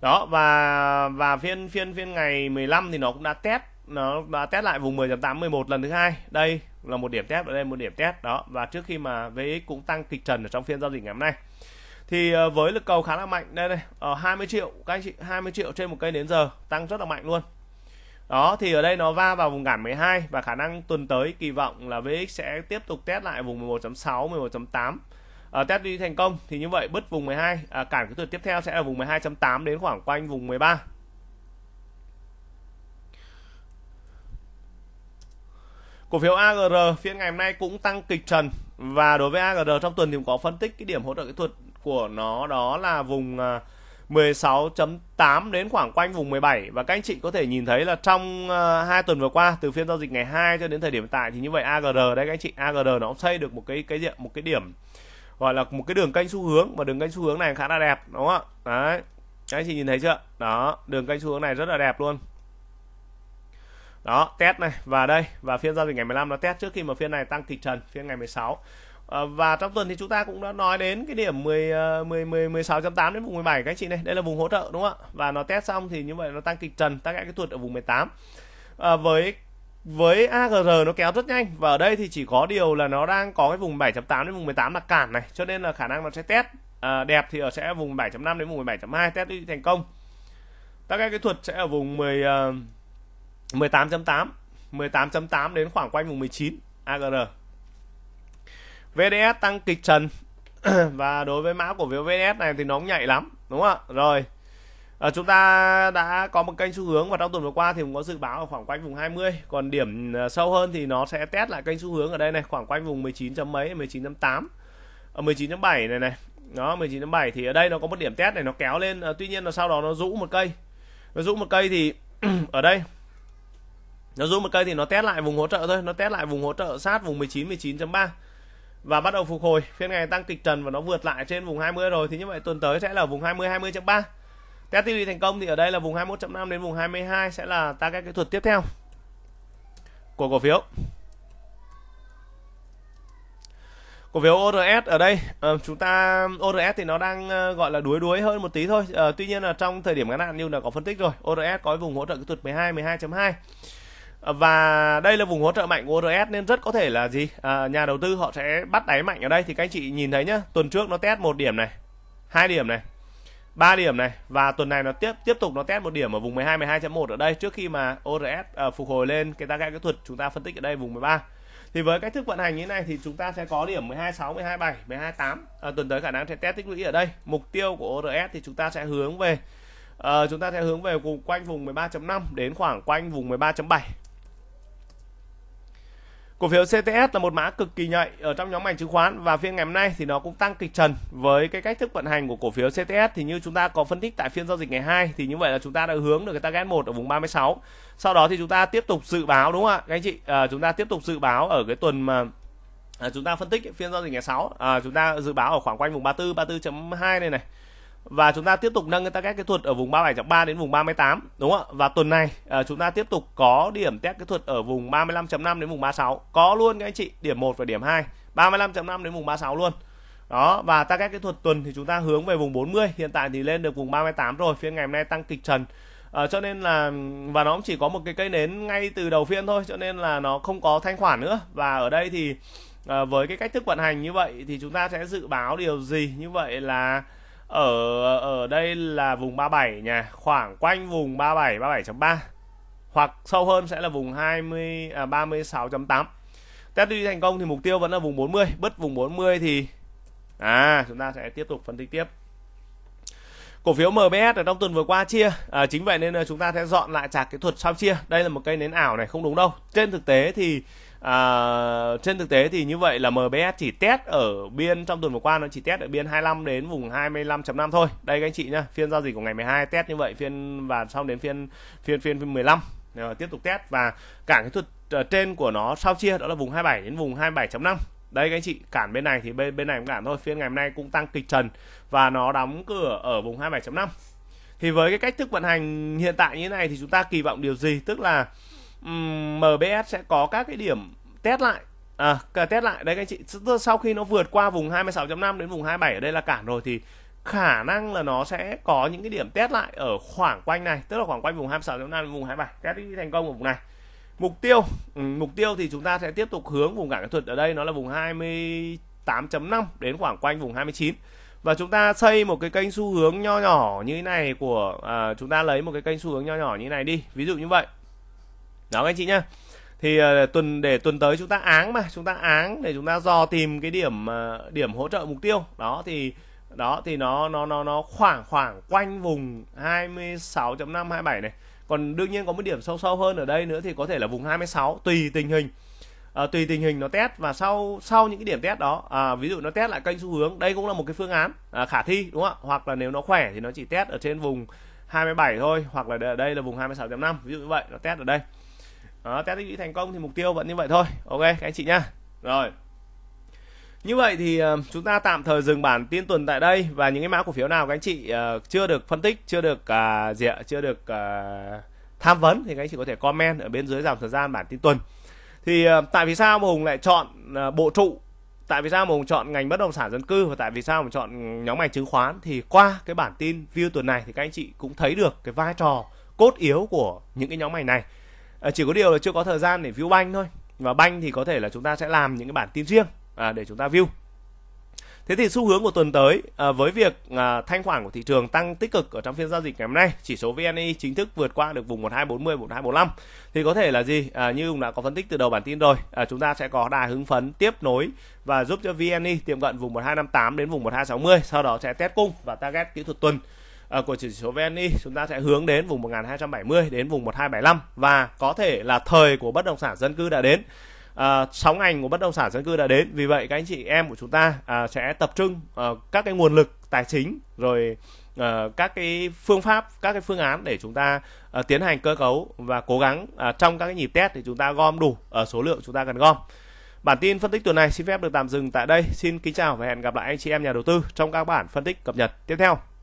[SPEAKER 1] đó và và phiên phiên phiên ngày 15 thì nó cũng đã test nó đã test lại vùng 10.8 11 lần thứ hai đây là một điểm test ở đây một điểm test đó và trước khi mà VX cũng tăng kịch trần ở trong phiên giao dịch ngày hôm nay thì ờ, với lực cầu khá là mạnh đây đây ở 20 triệu các anh chị 20 triệu trên một cây đến giờ tăng rất là mạnh luôn đó thì ở đây nó va vào vùng cản 12 và khả năng tuần tới kỳ vọng là VX sẽ tiếp tục test lại vùng 11.6 11.8 à, test đi thành công thì như vậy bứt vùng 12 à, cản cái tuần tiếp theo sẽ là vùng 12.8 đến khoảng quanh vùng 13 Cổ phiếu AGR phiên ngày hôm nay cũng tăng kịch trần và đối với AGR trong tuần thì cũng có phân tích cái điểm hỗ trợ kỹ thuật của nó đó là vùng 16.8 à, đến khoảng quanh vùng 17 và các anh chị có thể nhìn thấy là trong à, hai tuần vừa qua từ phiên giao dịch ngày 2 cho đến thời điểm hiện tại thì như vậy AGR đây các anh chị AGR nó xây được một cái cái diện một cái điểm gọi là một cái đường kênh xu hướng và đường kênh xu hướng này khá là đẹp đúng không ạ đấy các anh chị nhìn thấy chưa đó đường kênh xu hướng này rất là đẹp luôn đó test này và đây và phiên giao dịch ngày 15 nó test trước khi mà phiên này tăng kịch trần phiên ngày 16 Ờ, và trong tuần thì chúng ta cũng đã nói đến cái điểm 10 10 10 16.8 đến vùng 17 các anh chị này, đây là vùng hỗ trợ đúng không ạ? Và nó test xong thì như vậy nó tăng kịch trần, tăng cái thuật ở vùng 18. À, ờ, với với AGR nó kéo rất nhanh và ở đây thì chỉ có điều là nó đang có cái vùng 7.8 đến vùng 18 là cản này, cho nên là khả năng nó sẽ test à, đẹp thì ở sẽ vùng 7.5 đến vùng 17.2 test đi thành công. Tăng cái thuật sẽ ở vùng 10 uh, 18.8 18.8 đến khoảng quanh vùng 19 AGR VDS tăng kịch trần và đối với mã cổ phiếu VDS này thì nó cũng nhạy lắm đúng không ạ rồi à, chúng ta đã có một kênh xu hướng và trong tuần vừa qua thì cũng có dự báo ở khoảng quanh vùng 20 còn điểm ờ, sâu hơn thì nó sẽ test lại kênh xu hướng ở đây này khoảng quanh vùng 19 chấm mấy 19.8 19.7 ờ, này này đó 19.7 thì ở đây nó có một điểm test này nó kéo lên à, tuy nhiên là sau đó nó rũ một cây nó rũ một cây thì ở đây nó rũ một cây thì nó test lại vùng hỗ trợ thôi nó test lại vùng hỗ trợ sát vùng 19 19.3 và bắt đầu phục hồi phiên ngày tăng kịch trần và nó vượt lại trên vùng 20 rồi thì như vậy tuần tới sẽ là vùng 20 20.3 test tiêu thành công thì ở đây là vùng 21.5 đến vùng 22 sẽ là các kỹ thuật tiếp theo của cổ phiếu cổ phiếu ORS ở đây uh, chúng ta ORS thì nó đang uh, gọi là đuối đuối hơn một tí thôi uh, tuy nhiên là trong thời điểm ngắn hạn như là có phân tích rồi ORS có vùng hỗ trợ kỹ thuật 12 12.2 và đây là vùng hỗ trợ mạnh của ORS nên rất có thể là gì à, nhà đầu tư họ sẽ bắt đáy mạnh ở đây thì các anh chị nhìn thấy nhá tuần trước nó test một điểm này hai điểm này ba điểm này và tuần này nó tiếp tiếp tục nó test một điểm ở vùng 12 12.1 ở đây trước khi mà ORS à, phục hồi lên cái target kỹ thuật chúng ta phân tích ở đây vùng 13 thì với cách thức vận hành như thế này thì chúng ta sẽ có điểm 126 127 128 à, tuần tới khả năng sẽ test tích lũy ở đây mục tiêu của ORS thì chúng ta sẽ hướng về à, chúng ta sẽ hướng về quanh vùng 13.5 đến khoảng quanh vùng 13.7 Cổ phiếu CTS là một mã cực kỳ nhạy ở trong nhóm ngành chứng khoán và phiên ngày hôm nay thì nó cũng tăng kịch trần với cái cách thức vận hành của cổ phiếu CTS thì như chúng ta có phân tích tại phiên giao dịch ngày 2 thì như vậy là chúng ta đã hướng được cái target 1 ở vùng 36. Sau đó thì chúng ta tiếp tục dự báo đúng không ạ các anh chị? À, chúng ta tiếp tục dự báo ở cái tuần mà à, chúng ta phân tích phiên giao dịch ngày 6 à, chúng ta dự báo ở khoảng quanh vùng 34 34.2 này này và chúng ta tiếp tục nâng ta các kỹ thuật ở vùng 37.3 đến vùng 38 đúng không ạ và tuần này à, chúng ta tiếp tục có điểm test kỹ thuật ở vùng 35.5 đến vùng 36 có luôn các anh chị điểm 1 và điểm 2 35.5 đến vùng 36 luôn đó và ta các kỹ thuật tuần thì chúng ta hướng về vùng 40 hiện tại thì lên được vùng 38 rồi phiên ngày hôm nay tăng kịch trần à, cho nên là và nó chỉ có một cái cây nến ngay từ đầu phiên thôi cho nên là nó không có thanh khoản nữa và ở đây thì à, với cái cách thức vận hành như vậy thì chúng ta sẽ dự báo điều gì như vậy là ở ở đây là vùng 37 nha khoảng quanh vùng 37 37.3 hoặc sâu hơn sẽ là vùng 20 à, 36.8 test đi thành công thì mục tiêu vẫn là vùng 40 bứt vùng 40 thì à chúng ta sẽ tiếp tục phân tích tiếp cổ phiếu MBS ở trong tuần vừa qua chia à, chính vậy nên là chúng ta sẽ dọn lại chạc kỹ thuật sau chia đây là một cây nến ảo này không đúng đâu trên thực tế thì À, trên thực tế thì như vậy là MBS chỉ test ở biên trong tuần vừa qua nó chỉ test ở biên 25 đến vùng 25.5 thôi. Đây các anh chị nhá, phiên giao dịch của ngày 12 test như vậy phiên và sau đến phiên phiên phiên, phiên 15 à, ờ, tiếp tục test và cản cái thuật ờ, trên của nó sau chia đó là vùng 27 đến vùng 27.5 đây các anh chị cản bên này thì bên bên này cũng cản thôi phiên ngày hôm nay cũng tăng kịch trần và nó đóng cửa ở vùng 27.5 thì với cái cách thức vận hành hiện tại như thế này thì chúng ta kỳ vọng điều gì tức là MBS sẽ có các cái điểm test lại à, test lại đấy các anh chị sau khi nó vượt qua vùng 26.5 đến vùng 27 ở đây là cản rồi thì khả năng là nó sẽ có những cái điểm test lại ở khoảng quanh này tức là khoảng quanh vùng 26.5 đến vùng 27 test đi thành công ở vùng này mục tiêu mục tiêu thì chúng ta sẽ tiếp tục hướng vùng cản kỹ thuật ở đây nó là vùng 28.5 đến khoảng quanh vùng 29 và chúng ta xây một cái kênh xu hướng nho nhỏ như thế này của à, chúng ta lấy một cái kênh xu hướng nho nhỏ như thế này đi ví dụ như vậy đó các anh chị nhá thì ờ, tuần để tuần tới chúng ta áng mà chúng ta áng để chúng ta dò tìm cái điểm ờ, điểm hỗ trợ mục tiêu đó thì đó thì nó nó nó nó khoảng khoảng quanh vùng 26.5 27 này còn đương nhiên có một điểm sâu sâu hơn ở đây nữa thì có thể là vùng 26 tùy tình hình à, tùy tình hình nó test và sau sau những cái điểm test đó à, ví dụ nó test lại kênh xu hướng đây cũng là một cái phương án à, khả thi đúng không ạ hoặc là nếu nó khỏe thì nó chỉ test ở trên vùng 27 thôi hoặc là ở đây là vùng 26.5 ví dụ như vậy nó test ở đây đó, test tích lũy thành công thì mục tiêu vẫn như vậy thôi ok các anh chị nhá rồi như vậy thì ờ, chúng ta tạm thời dừng bản tin tuần tại đây và những cái mã cổ phiếu nào các anh chị ờ, chưa được phân tích chưa được uh, à, gì chưa được uh, tham vấn thì các anh chị có thể comment ở bên dưới dòng thời gian bản tin tuần thì uh, tại vì sao mà hùng lại chọn uh, bộ trụ tại vì sao mà hùng chọn ngành bất động sản dân cư và tại vì sao mà chọn nhóm ngành chứng khoán thì qua cái bản tin view tuần này thì các anh chị cũng thấy được cái vai trò cốt yếu của những cái nhóm ngành này à, chỉ có điều là chưa có thời gian để view banh thôi và banh thì có thể là chúng ta sẽ làm những cái bản tin riêng à, để chúng ta view Thế thì xu hướng của tuần tới à, với việc à, thanh khoản của thị trường tăng tích cực ở trong phiên giao dịch ngày hôm nay, chỉ số VNI chính thức vượt qua được vùng 1240 1245 thì có thể là gì? À, như cũng đã có phân tích từ đầu bản tin rồi, à, chúng ta sẽ có đà hứng phấn tiếp nối và giúp cho VNI tiệm cận vùng 1258 đến vùng 1260, sau đó sẽ test cung và target kỹ thuật tuần à, của chỉ số VNI chúng ta sẽ hướng đến vùng 1270 đến vùng 1275 và có thể là thời của bất động sản dân cư đã đến à, sóng ngành của bất động sản dân cư đã đến vì vậy các anh chị em của chúng ta à, sẽ tập trung à, các cái nguồn lực tài chính rồi à, các cái phương pháp các cái phương án để chúng ta à, tiến hành cơ cấu và cố gắng à, trong các cái nhịp test thì chúng ta gom đủ ở số lượng chúng ta cần gom Bản tin phân tích tuần này xin phép được tạm dừng tại đây. Xin kính chào và hẹn gặp lại anh chị em nhà đầu tư trong các bản phân tích cập nhật tiếp theo.